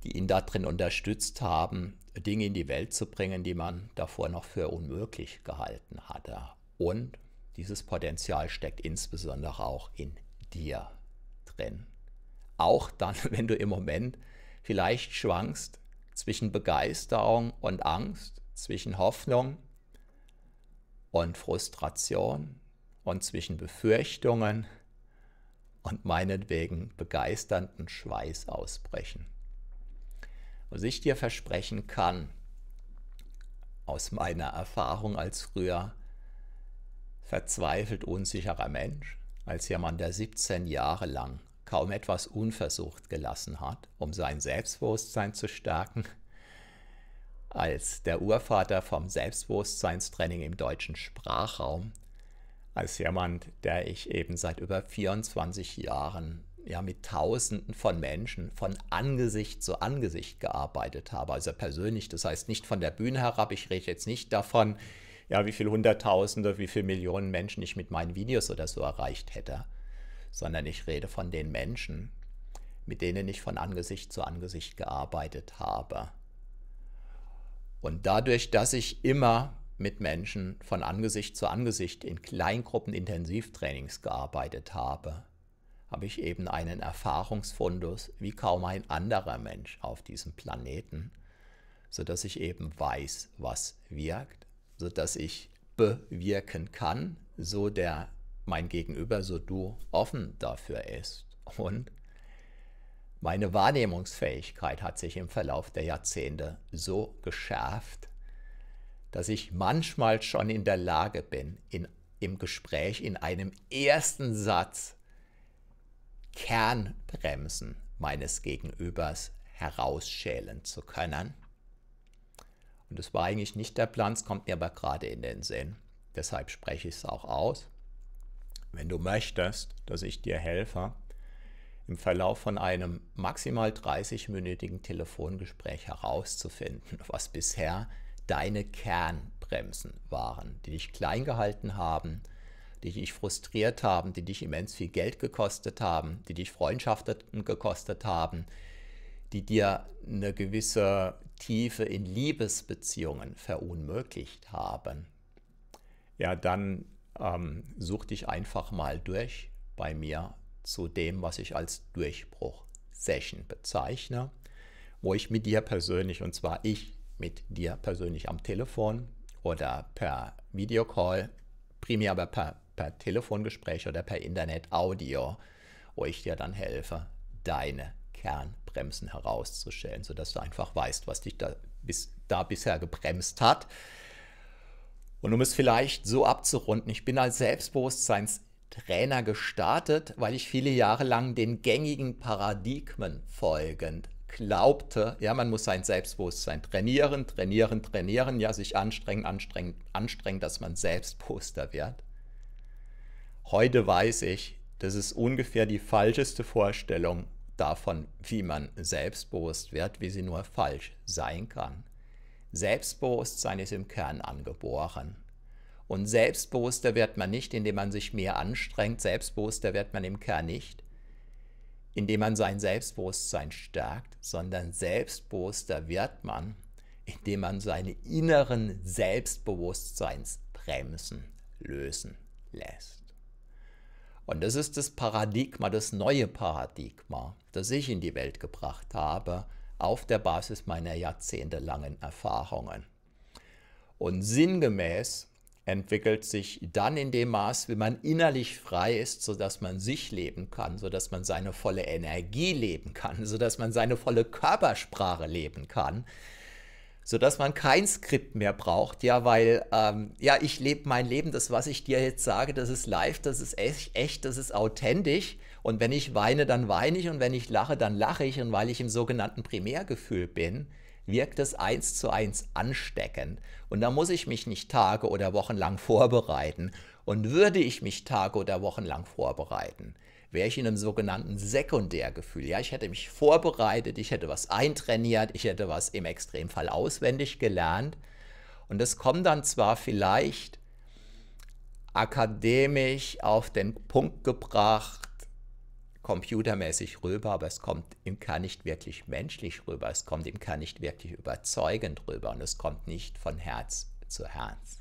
Speaker 1: die ihn darin unterstützt haben, Dinge in die Welt zu bringen, die man davor noch für unmöglich gehalten hatte. Und dieses Potenzial steckt insbesondere auch in dir drin. Auch dann, wenn du im Moment vielleicht schwankst zwischen Begeisterung und Angst, zwischen Hoffnung und Frustration und zwischen Befürchtungen und meinetwegen begeisternden Schweißausbrechen. Was ich dir versprechen kann, aus meiner Erfahrung als früher verzweifelt unsicherer Mensch, als jemand, der 17 Jahre lang kaum etwas unversucht gelassen hat, um sein Selbstbewusstsein zu stärken, als der Urvater vom Selbstbewusstseinstraining im deutschen Sprachraum, als jemand, der ich eben seit über 24 Jahren ja mit Tausenden von Menschen von Angesicht zu Angesicht gearbeitet habe, also persönlich. Das heißt nicht von der Bühne herab. Ich rede jetzt nicht davon, ja, wie viele Hunderttausende, wie viele Millionen Menschen ich mit meinen Videos oder so erreicht hätte, sondern ich rede von den Menschen, mit denen ich von Angesicht zu Angesicht gearbeitet habe. Und dadurch, dass ich immer mit Menschen von Angesicht zu Angesicht in Kleingruppen Intensivtrainings gearbeitet habe, habe ich eben einen Erfahrungsfundus wie kaum ein anderer Mensch auf diesem Planeten, sodass ich eben weiß, was wirkt, sodass ich bewirken kann, so der mein Gegenüber, so du offen dafür ist. Und meine Wahrnehmungsfähigkeit hat sich im Verlauf der Jahrzehnte so geschärft, dass ich manchmal schon in der Lage bin, in, im Gespräch in einem ersten Satz Kernbremsen meines Gegenübers herausschälen zu können. Und das war eigentlich nicht der Plan, es kommt mir aber gerade in den Sinn. Deshalb spreche ich es auch aus. Wenn du möchtest, dass ich dir helfe, im Verlauf von einem maximal 30-minütigen Telefongespräch herauszufinden, was bisher deine Kernbremsen waren, die dich klein gehalten haben, die dich frustriert haben, die dich immens viel Geld gekostet haben, die dich Freundschaften gekostet haben, die dir eine gewisse Tiefe in Liebesbeziehungen verunmöglicht haben, ja, dann ähm, such dich einfach mal durch bei mir zu dem, was ich als Durchbruch-Session bezeichne, wo ich mit dir persönlich, und zwar ich mit dir persönlich am Telefon oder per Videocall, primär aber per per Telefongespräch oder per Internet Audio, wo ich dir dann helfe, deine Kernbremsen herauszustellen, sodass du einfach weißt, was dich da, bis, da bisher gebremst hat. Und um es vielleicht so abzurunden, ich bin als Selbstbewusstseinstrainer gestartet, weil ich viele Jahre lang den gängigen Paradigmen folgend glaubte, ja, man muss sein Selbstbewusstsein trainieren, trainieren, trainieren, ja, sich anstrengen, anstrengen, anstrengen, dass man selbstbewusster wird. Heute weiß ich, das ist ungefähr die falscheste Vorstellung davon, wie man selbstbewusst wird, wie sie nur falsch sein kann. Selbstbewusstsein ist im Kern angeboren. Und selbstbewusster wird man nicht, indem man sich mehr anstrengt. Selbstbewusster wird man im Kern nicht, indem man sein Selbstbewusstsein stärkt, sondern selbstbewusster wird man, indem man seine inneren Selbstbewusstseinsbremsen lösen lässt. Und das ist das Paradigma, das neue Paradigma, das ich in die Welt gebracht habe, auf der Basis meiner jahrzehntelangen Erfahrungen. Und sinngemäß entwickelt sich dann in dem Maß, wie man innerlich frei ist, sodass man sich leben kann, sodass man seine volle Energie leben kann, sodass man seine volle Körpersprache leben kann, sodass man kein Skript mehr braucht, ja, weil, ähm, ja, ich lebe mein Leben, das, was ich dir jetzt sage, das ist live, das ist echt, echt, das ist authentisch und wenn ich weine, dann weine ich und wenn ich lache, dann lache ich und weil ich im sogenannten Primärgefühl bin, wirkt es eins zu eins ansteckend und da muss ich mich nicht Tage oder Wochen lang vorbereiten und würde ich mich Tage oder Wochen lang vorbereiten, wäre ich in einem sogenannten Sekundärgefühl. Ja, ich hätte mich vorbereitet, ich hätte was eintrainiert, ich hätte was im Extremfall auswendig gelernt. Und das kommt dann zwar vielleicht akademisch auf den Punkt gebracht, computermäßig rüber, aber es kommt im Kern nicht wirklich menschlich rüber, es kommt im Kern nicht wirklich überzeugend rüber und es kommt nicht von Herz zu Herz.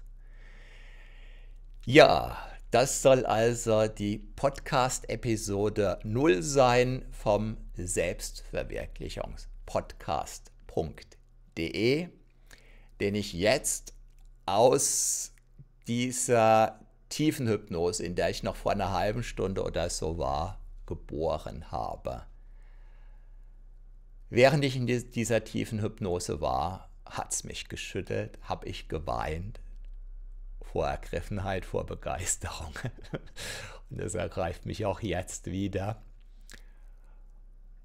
Speaker 1: Ja, das soll also die Podcast-Episode 0 sein vom Selbstverwirklichungspodcast.de, den ich jetzt aus dieser tiefen Hypnose, in der ich noch vor einer halben Stunde oder so war, geboren habe. Während ich in dieser tiefen Hypnose war, hat es mich geschüttelt, habe ich geweint, vor Ergriffenheit, vor Begeisterung. Und das ergreift mich auch jetzt wieder.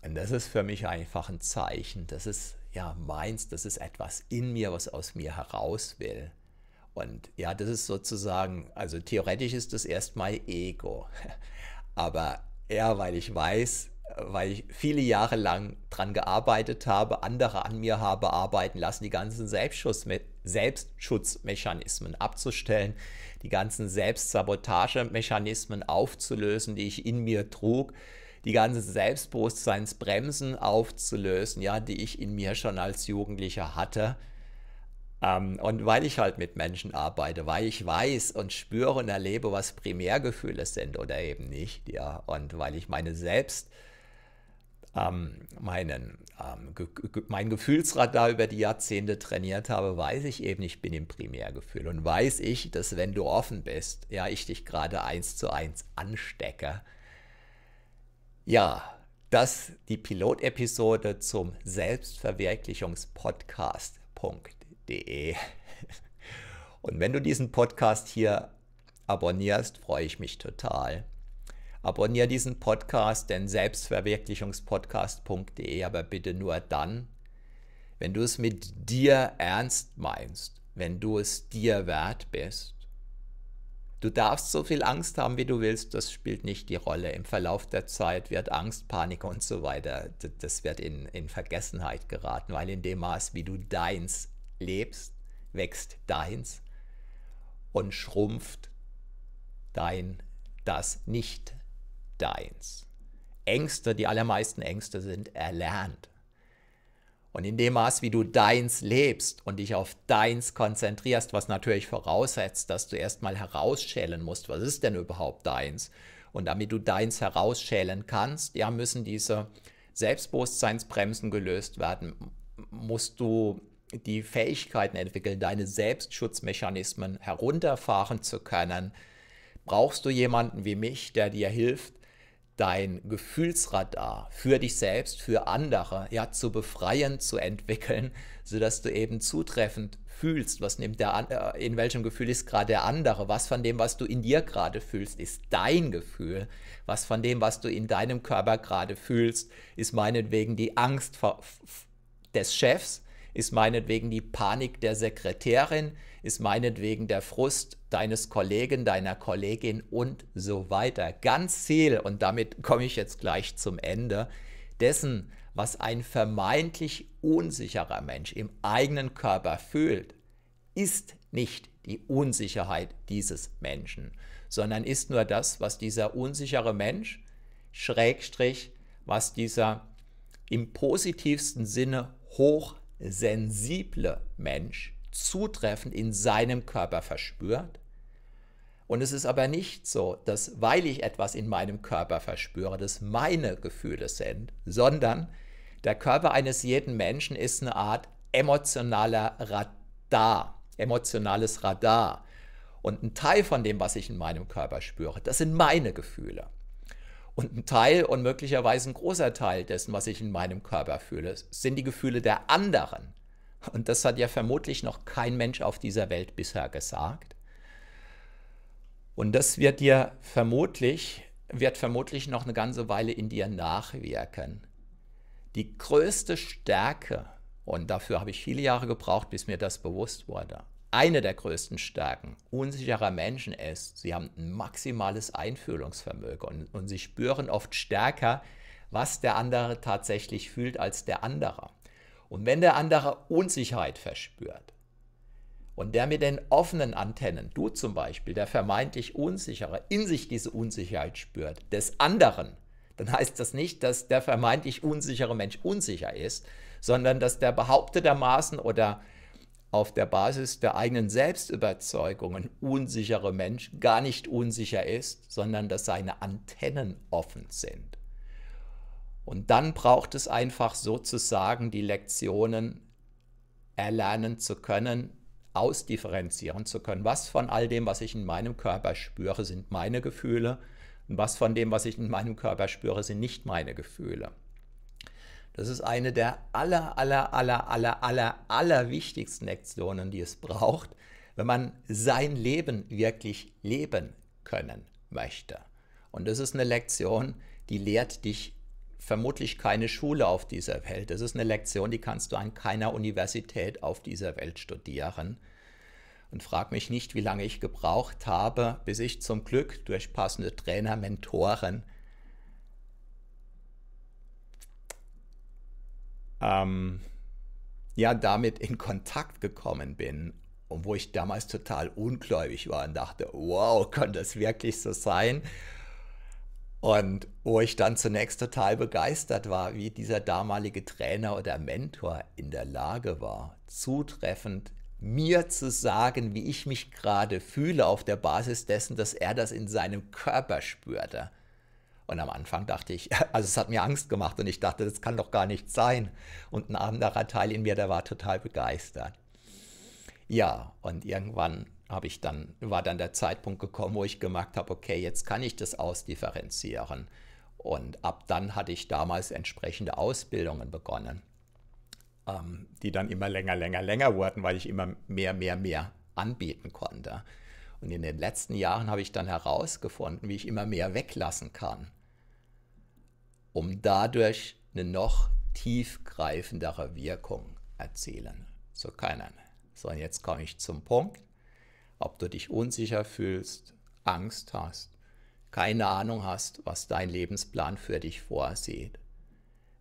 Speaker 1: Und das ist für mich einfach ein Zeichen. Das ist ja meins, das ist etwas in mir, was aus mir heraus will. Und ja, das ist sozusagen, also theoretisch ist das erstmal Ego. Aber ja, weil ich weiß, weil ich viele Jahre lang dran gearbeitet habe, andere an mir habe arbeiten lassen, die ganzen Selbstschutzme Selbstschutzmechanismen abzustellen, die ganzen Selbstsabotagemechanismen aufzulösen, die ich in mir trug, die ganzen Selbstbewusstseinsbremsen aufzulösen, ja, die ich in mir schon als Jugendlicher hatte. Ähm, und weil ich halt mit Menschen arbeite, weil ich weiß und spüre und erlebe, was Primärgefühle sind oder eben nicht, ja, und weil ich meine selbst ähm, meinen, ähm, ge ge mein Gefühlsradar über die Jahrzehnte trainiert habe, weiß ich eben, ich bin im Primärgefühl. Und weiß ich, dass wenn du offen bist, ja, ich dich gerade eins zu eins anstecke. Ja, das die Pilotepisode zum Selbstverwirklichungspodcast.de. Und wenn du diesen Podcast hier abonnierst, freue ich mich total. Abonnier diesen Podcast, den selbstverwirklichungspodcast.de, aber bitte nur dann, wenn du es mit dir ernst meinst, wenn du es dir wert bist. Du darfst so viel Angst haben, wie du willst, das spielt nicht die Rolle. Im Verlauf der Zeit wird Angst, Panik und so weiter, das wird in, in Vergessenheit geraten, weil in dem Maß, wie du deins lebst, wächst deins und schrumpft dein das nicht deins. Ängste, die allermeisten Ängste sind erlernt. Und in dem Maß, wie du deins lebst und dich auf deins konzentrierst, was natürlich voraussetzt, dass du erstmal herausschälen musst, was ist denn überhaupt deins? Und damit du deins herausschälen kannst, ja, müssen diese Selbstbewusstseinsbremsen gelöst werden, musst du die Fähigkeiten entwickeln, deine Selbstschutzmechanismen herunterfahren zu können. Brauchst du jemanden wie mich, der dir hilft, dein Gefühlsradar für dich selbst, für andere, ja, zu befreien, zu entwickeln, sodass du eben zutreffend fühlst, was nimmt der, äh, in welchem Gefühl ist gerade der andere, was von dem, was du in dir gerade fühlst, ist dein Gefühl, was von dem, was du in deinem Körper gerade fühlst, ist meinetwegen die Angst vor, des Chefs, ist meinetwegen die Panik der Sekretärin, ist meinetwegen der Frust deines Kollegen, deiner Kollegin und so weiter. Ganz viel, und damit komme ich jetzt gleich zum Ende, dessen, was ein vermeintlich unsicherer Mensch im eigenen Körper fühlt, ist nicht die Unsicherheit dieses Menschen, sondern ist nur das, was dieser unsichere Mensch, Schrägstrich, was dieser im positivsten Sinne hoch sensible Mensch zutreffend in seinem Körper verspürt. Und es ist aber nicht so, dass weil ich etwas in meinem Körper verspüre, das meine Gefühle sind, sondern der Körper eines jeden Menschen ist eine Art emotionaler Radar, emotionales Radar. Und ein Teil von dem, was ich in meinem Körper spüre, das sind meine Gefühle und ein Teil und möglicherweise ein großer Teil dessen, was ich in meinem Körper fühle, sind die Gefühle der anderen. Und das hat ja vermutlich noch kein Mensch auf dieser Welt bisher gesagt. Und das wird dir vermutlich, wird vermutlich noch eine ganze Weile in dir nachwirken. Die größte Stärke, und dafür habe ich viele Jahre gebraucht, bis mir das bewusst wurde, eine der größten Stärken unsicherer Menschen ist, sie haben ein maximales Einfühlungsvermögen und, und sie spüren oft stärker, was der andere tatsächlich fühlt als der andere. Und wenn der andere Unsicherheit verspürt und der mit den offenen Antennen, du zum Beispiel, der vermeintlich Unsichere, in sich diese Unsicherheit spürt, des anderen, dann heißt das nicht, dass der vermeintlich unsichere Mensch unsicher ist, sondern dass der behauptetermaßen oder auf der Basis der eigenen Selbstüberzeugungen unsichere Mensch gar nicht unsicher ist, sondern dass seine Antennen offen sind. Und dann braucht es einfach sozusagen die Lektionen erlernen zu können, ausdifferenzieren zu können. Was von all dem, was ich in meinem Körper spüre, sind meine Gefühle und was von dem, was ich in meinem Körper spüre, sind nicht meine Gefühle. Das ist eine der aller, aller, aller, aller, aller, aller wichtigsten Lektionen, die es braucht, wenn man sein Leben wirklich leben können möchte. Und das ist eine Lektion, die lehrt dich vermutlich keine Schule auf dieser Welt. Das ist eine Lektion, die kannst du an keiner Universität auf dieser Welt studieren. Und frag mich nicht, wie lange ich gebraucht habe, bis ich zum Glück durch passende Trainer, Mentoren ähm, ja damit in Kontakt gekommen bin und wo ich damals total ungläubig war und dachte, wow, kann das wirklich so sein? Und wo ich dann zunächst total begeistert war, wie dieser damalige Trainer oder Mentor in der Lage war, zutreffend mir zu sagen, wie ich mich gerade fühle auf der Basis dessen, dass er das in seinem Körper spürte. Und am Anfang dachte ich, also es hat mir Angst gemacht und ich dachte, das kann doch gar nicht sein. Und ein anderer Teil in mir, der war total begeistert. Ja, und irgendwann habe ich dann, war dann der Zeitpunkt gekommen, wo ich gemerkt habe, okay, jetzt kann ich das ausdifferenzieren. Und ab dann hatte ich damals entsprechende Ausbildungen begonnen, ähm, die dann immer länger, länger, länger wurden, weil ich immer mehr, mehr, mehr anbieten konnte. Und in den letzten Jahren habe ich dann herausgefunden, wie ich immer mehr weglassen kann um dadurch eine noch tiefgreifendere Wirkung erzielen zu können. So, und jetzt komme ich zum Punkt, ob du dich unsicher fühlst, Angst hast, keine Ahnung hast, was dein Lebensplan für dich vorsieht.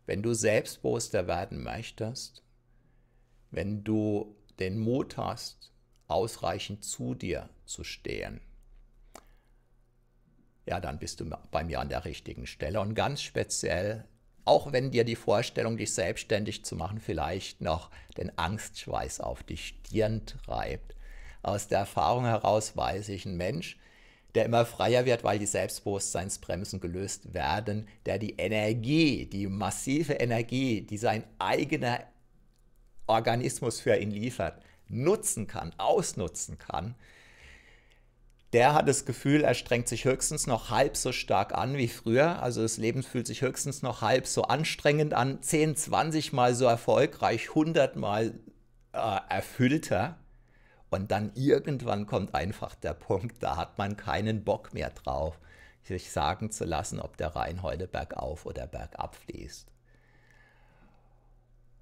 Speaker 1: Wenn du selbstbewusster werden möchtest, wenn du den Mut hast, ausreichend zu dir zu stehen, ja, dann bist du bei mir an der richtigen Stelle. Und ganz speziell, auch wenn dir die Vorstellung, dich selbstständig zu machen, vielleicht noch den Angstschweiß auf die Stirn treibt. Aus der Erfahrung heraus weiß ich, ein Mensch, der immer freier wird, weil die Selbstbewusstseinsbremsen gelöst werden, der die Energie, die massive Energie, die sein eigener Organismus für ihn liefert, nutzen kann, ausnutzen kann, der hat das Gefühl, er strengt sich höchstens noch halb so stark an wie früher. Also das Leben fühlt sich höchstens noch halb so anstrengend an, 10, 20 Mal so erfolgreich, 100 Mal äh, erfüllter. Und dann irgendwann kommt einfach der Punkt, da hat man keinen Bock mehr drauf, sich sagen zu lassen, ob der Rhein heute bergauf oder bergab fließt.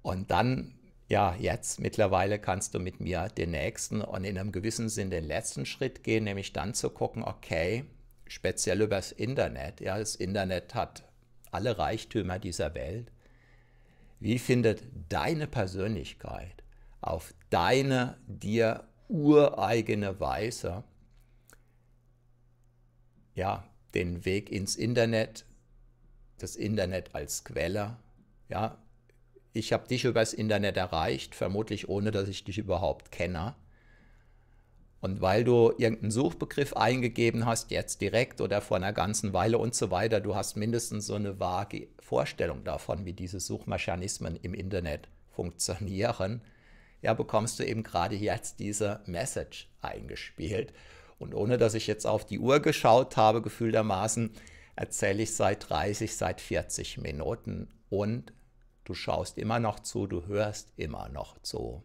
Speaker 1: Und dann ja, jetzt mittlerweile kannst du mit mir den nächsten und in einem gewissen Sinn den letzten Schritt gehen, nämlich dann zu gucken, okay, speziell übers Internet, ja, das Internet hat alle Reichtümer dieser Welt. Wie findet deine Persönlichkeit auf deine dir ureigene Weise ja, den Weg ins Internet, das Internet als Quelle, ja, ich habe dich übers Internet erreicht, vermutlich ohne, dass ich dich überhaupt kenne. Und weil du irgendeinen Suchbegriff eingegeben hast, jetzt direkt oder vor einer ganzen Weile und so weiter, du hast mindestens so eine vage Vorstellung davon, wie diese Suchmechanismen im Internet funktionieren, ja, bekommst du eben gerade jetzt diese Message eingespielt. Und ohne dass ich jetzt auf die Uhr geschaut habe, gefühltermaßen, erzähle ich seit 30, seit 40 Minuten und Du schaust immer noch zu, du hörst immer noch zu.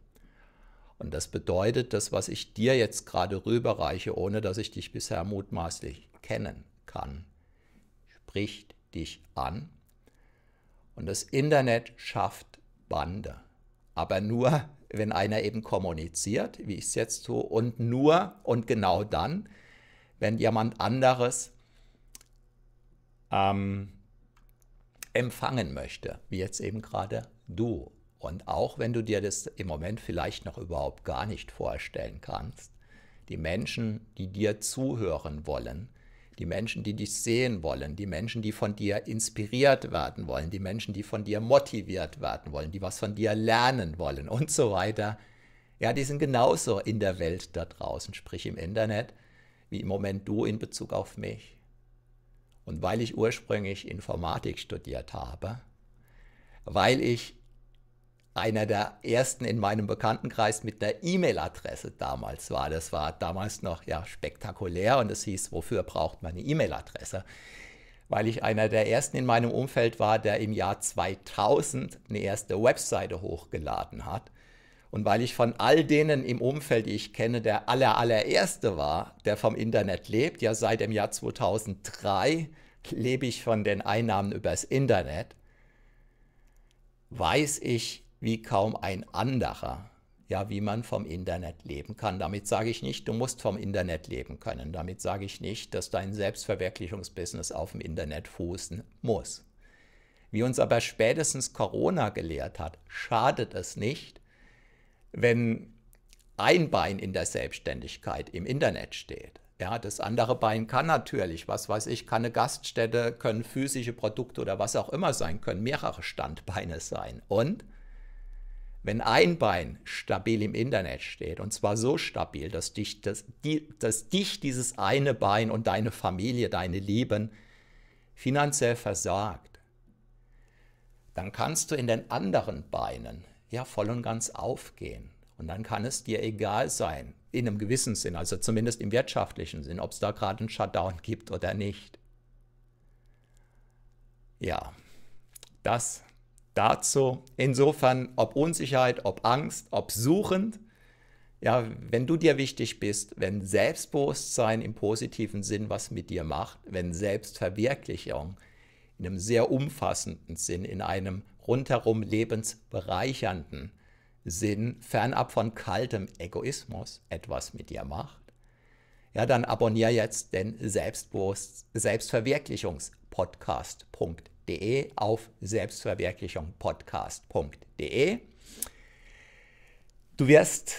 Speaker 1: Und das bedeutet, das, was ich dir jetzt gerade rüberreiche, ohne dass ich dich bisher mutmaßlich kennen kann, spricht dich an. Und das Internet schafft Bande. Aber nur, wenn einer eben kommuniziert, wie ich es jetzt tue, und nur und genau dann, wenn jemand anderes ähm, empfangen möchte, wie jetzt eben gerade du. Und auch wenn du dir das im Moment vielleicht noch überhaupt gar nicht vorstellen kannst, die Menschen, die dir zuhören wollen, die Menschen, die dich sehen wollen, die Menschen, die von dir inspiriert werden wollen, die Menschen, die von dir motiviert werden wollen, die was von dir lernen wollen und so weiter. Ja, die sind genauso in der Welt da draußen, sprich im Internet, wie im Moment du in Bezug auf mich. Und weil ich ursprünglich Informatik studiert habe, weil ich einer der ersten in meinem Bekanntenkreis mit einer E-Mail-Adresse damals war. Das war damals noch ja spektakulär und es hieß, wofür braucht man eine E-Mail-Adresse? Weil ich einer der ersten in meinem Umfeld war, der im Jahr 2000 eine erste Webseite hochgeladen hat und weil ich von all denen im Umfeld, die ich kenne, der aller, allererste war, der vom Internet lebt, ja seit dem Jahr 2003 lebe ich von den Einnahmen übers Internet, weiß ich wie kaum ein anderer, ja, wie man vom Internet leben kann. Damit sage ich nicht, du musst vom Internet leben können. Damit sage ich nicht, dass dein Selbstverwirklichungsbusiness auf dem Internet fußen muss. Wie uns aber spätestens Corona gelehrt hat, schadet es nicht, wenn ein Bein in der Selbstständigkeit im Internet steht. Ja, das andere Bein kann natürlich, was weiß ich, kann eine Gaststätte, können physische Produkte oder was auch immer sein, können mehrere Standbeine sein. Und wenn ein Bein stabil im Internet steht, und zwar so stabil, dass dich, dass, die, dass dich dieses eine Bein und deine Familie, deine Lieben finanziell versagt, dann kannst du in den anderen Beinen ja voll und ganz aufgehen. Und dann kann es dir egal sein, in einem gewissen Sinn, also zumindest im wirtschaftlichen Sinn, ob es da gerade einen Shutdown gibt oder nicht. Ja, das dazu. Insofern, ob Unsicherheit, ob Angst, ob suchend, ja, wenn du dir wichtig bist, wenn Selbstbewusstsein im positiven Sinn was mit dir macht, wenn Selbstverwirklichung in einem sehr umfassenden Sinn, in einem rundherum lebensbereichernden Sinn, fernab von kaltem Egoismus, etwas mit dir macht, ja, dann abonniere jetzt den Selbstbewusst Selbstverwirklichungspodcast.de auf Selbstverwirklichungspodcast.de. Du wirst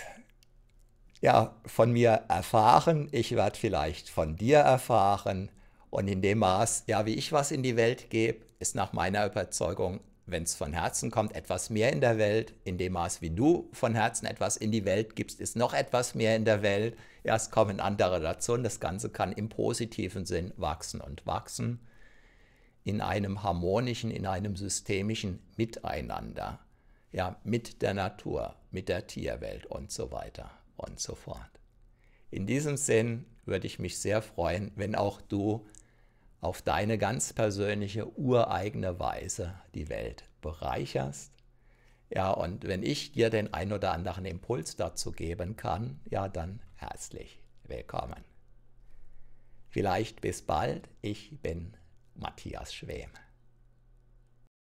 Speaker 1: ja von mir erfahren, ich werde vielleicht von dir erfahren und in dem Maß, ja, wie ich was in die Welt gebe, ist nach meiner Überzeugung wenn es von Herzen kommt, etwas mehr in der Welt. In dem Maß, wie du von Herzen etwas in die Welt gibst, ist noch etwas mehr in der Welt. Erst kommen andere dazu und das Ganze kann im positiven Sinn wachsen und wachsen in einem harmonischen, in einem systemischen Miteinander. Ja, mit der Natur, mit der Tierwelt und so weiter und so fort. In diesem Sinn würde ich mich sehr freuen, wenn auch du auf deine ganz persönliche, ureigene Weise die Welt bereicherst. Ja, und wenn ich dir den ein oder anderen Impuls dazu geben kann, ja, dann herzlich willkommen. Vielleicht bis bald. Ich bin Matthias Schwem.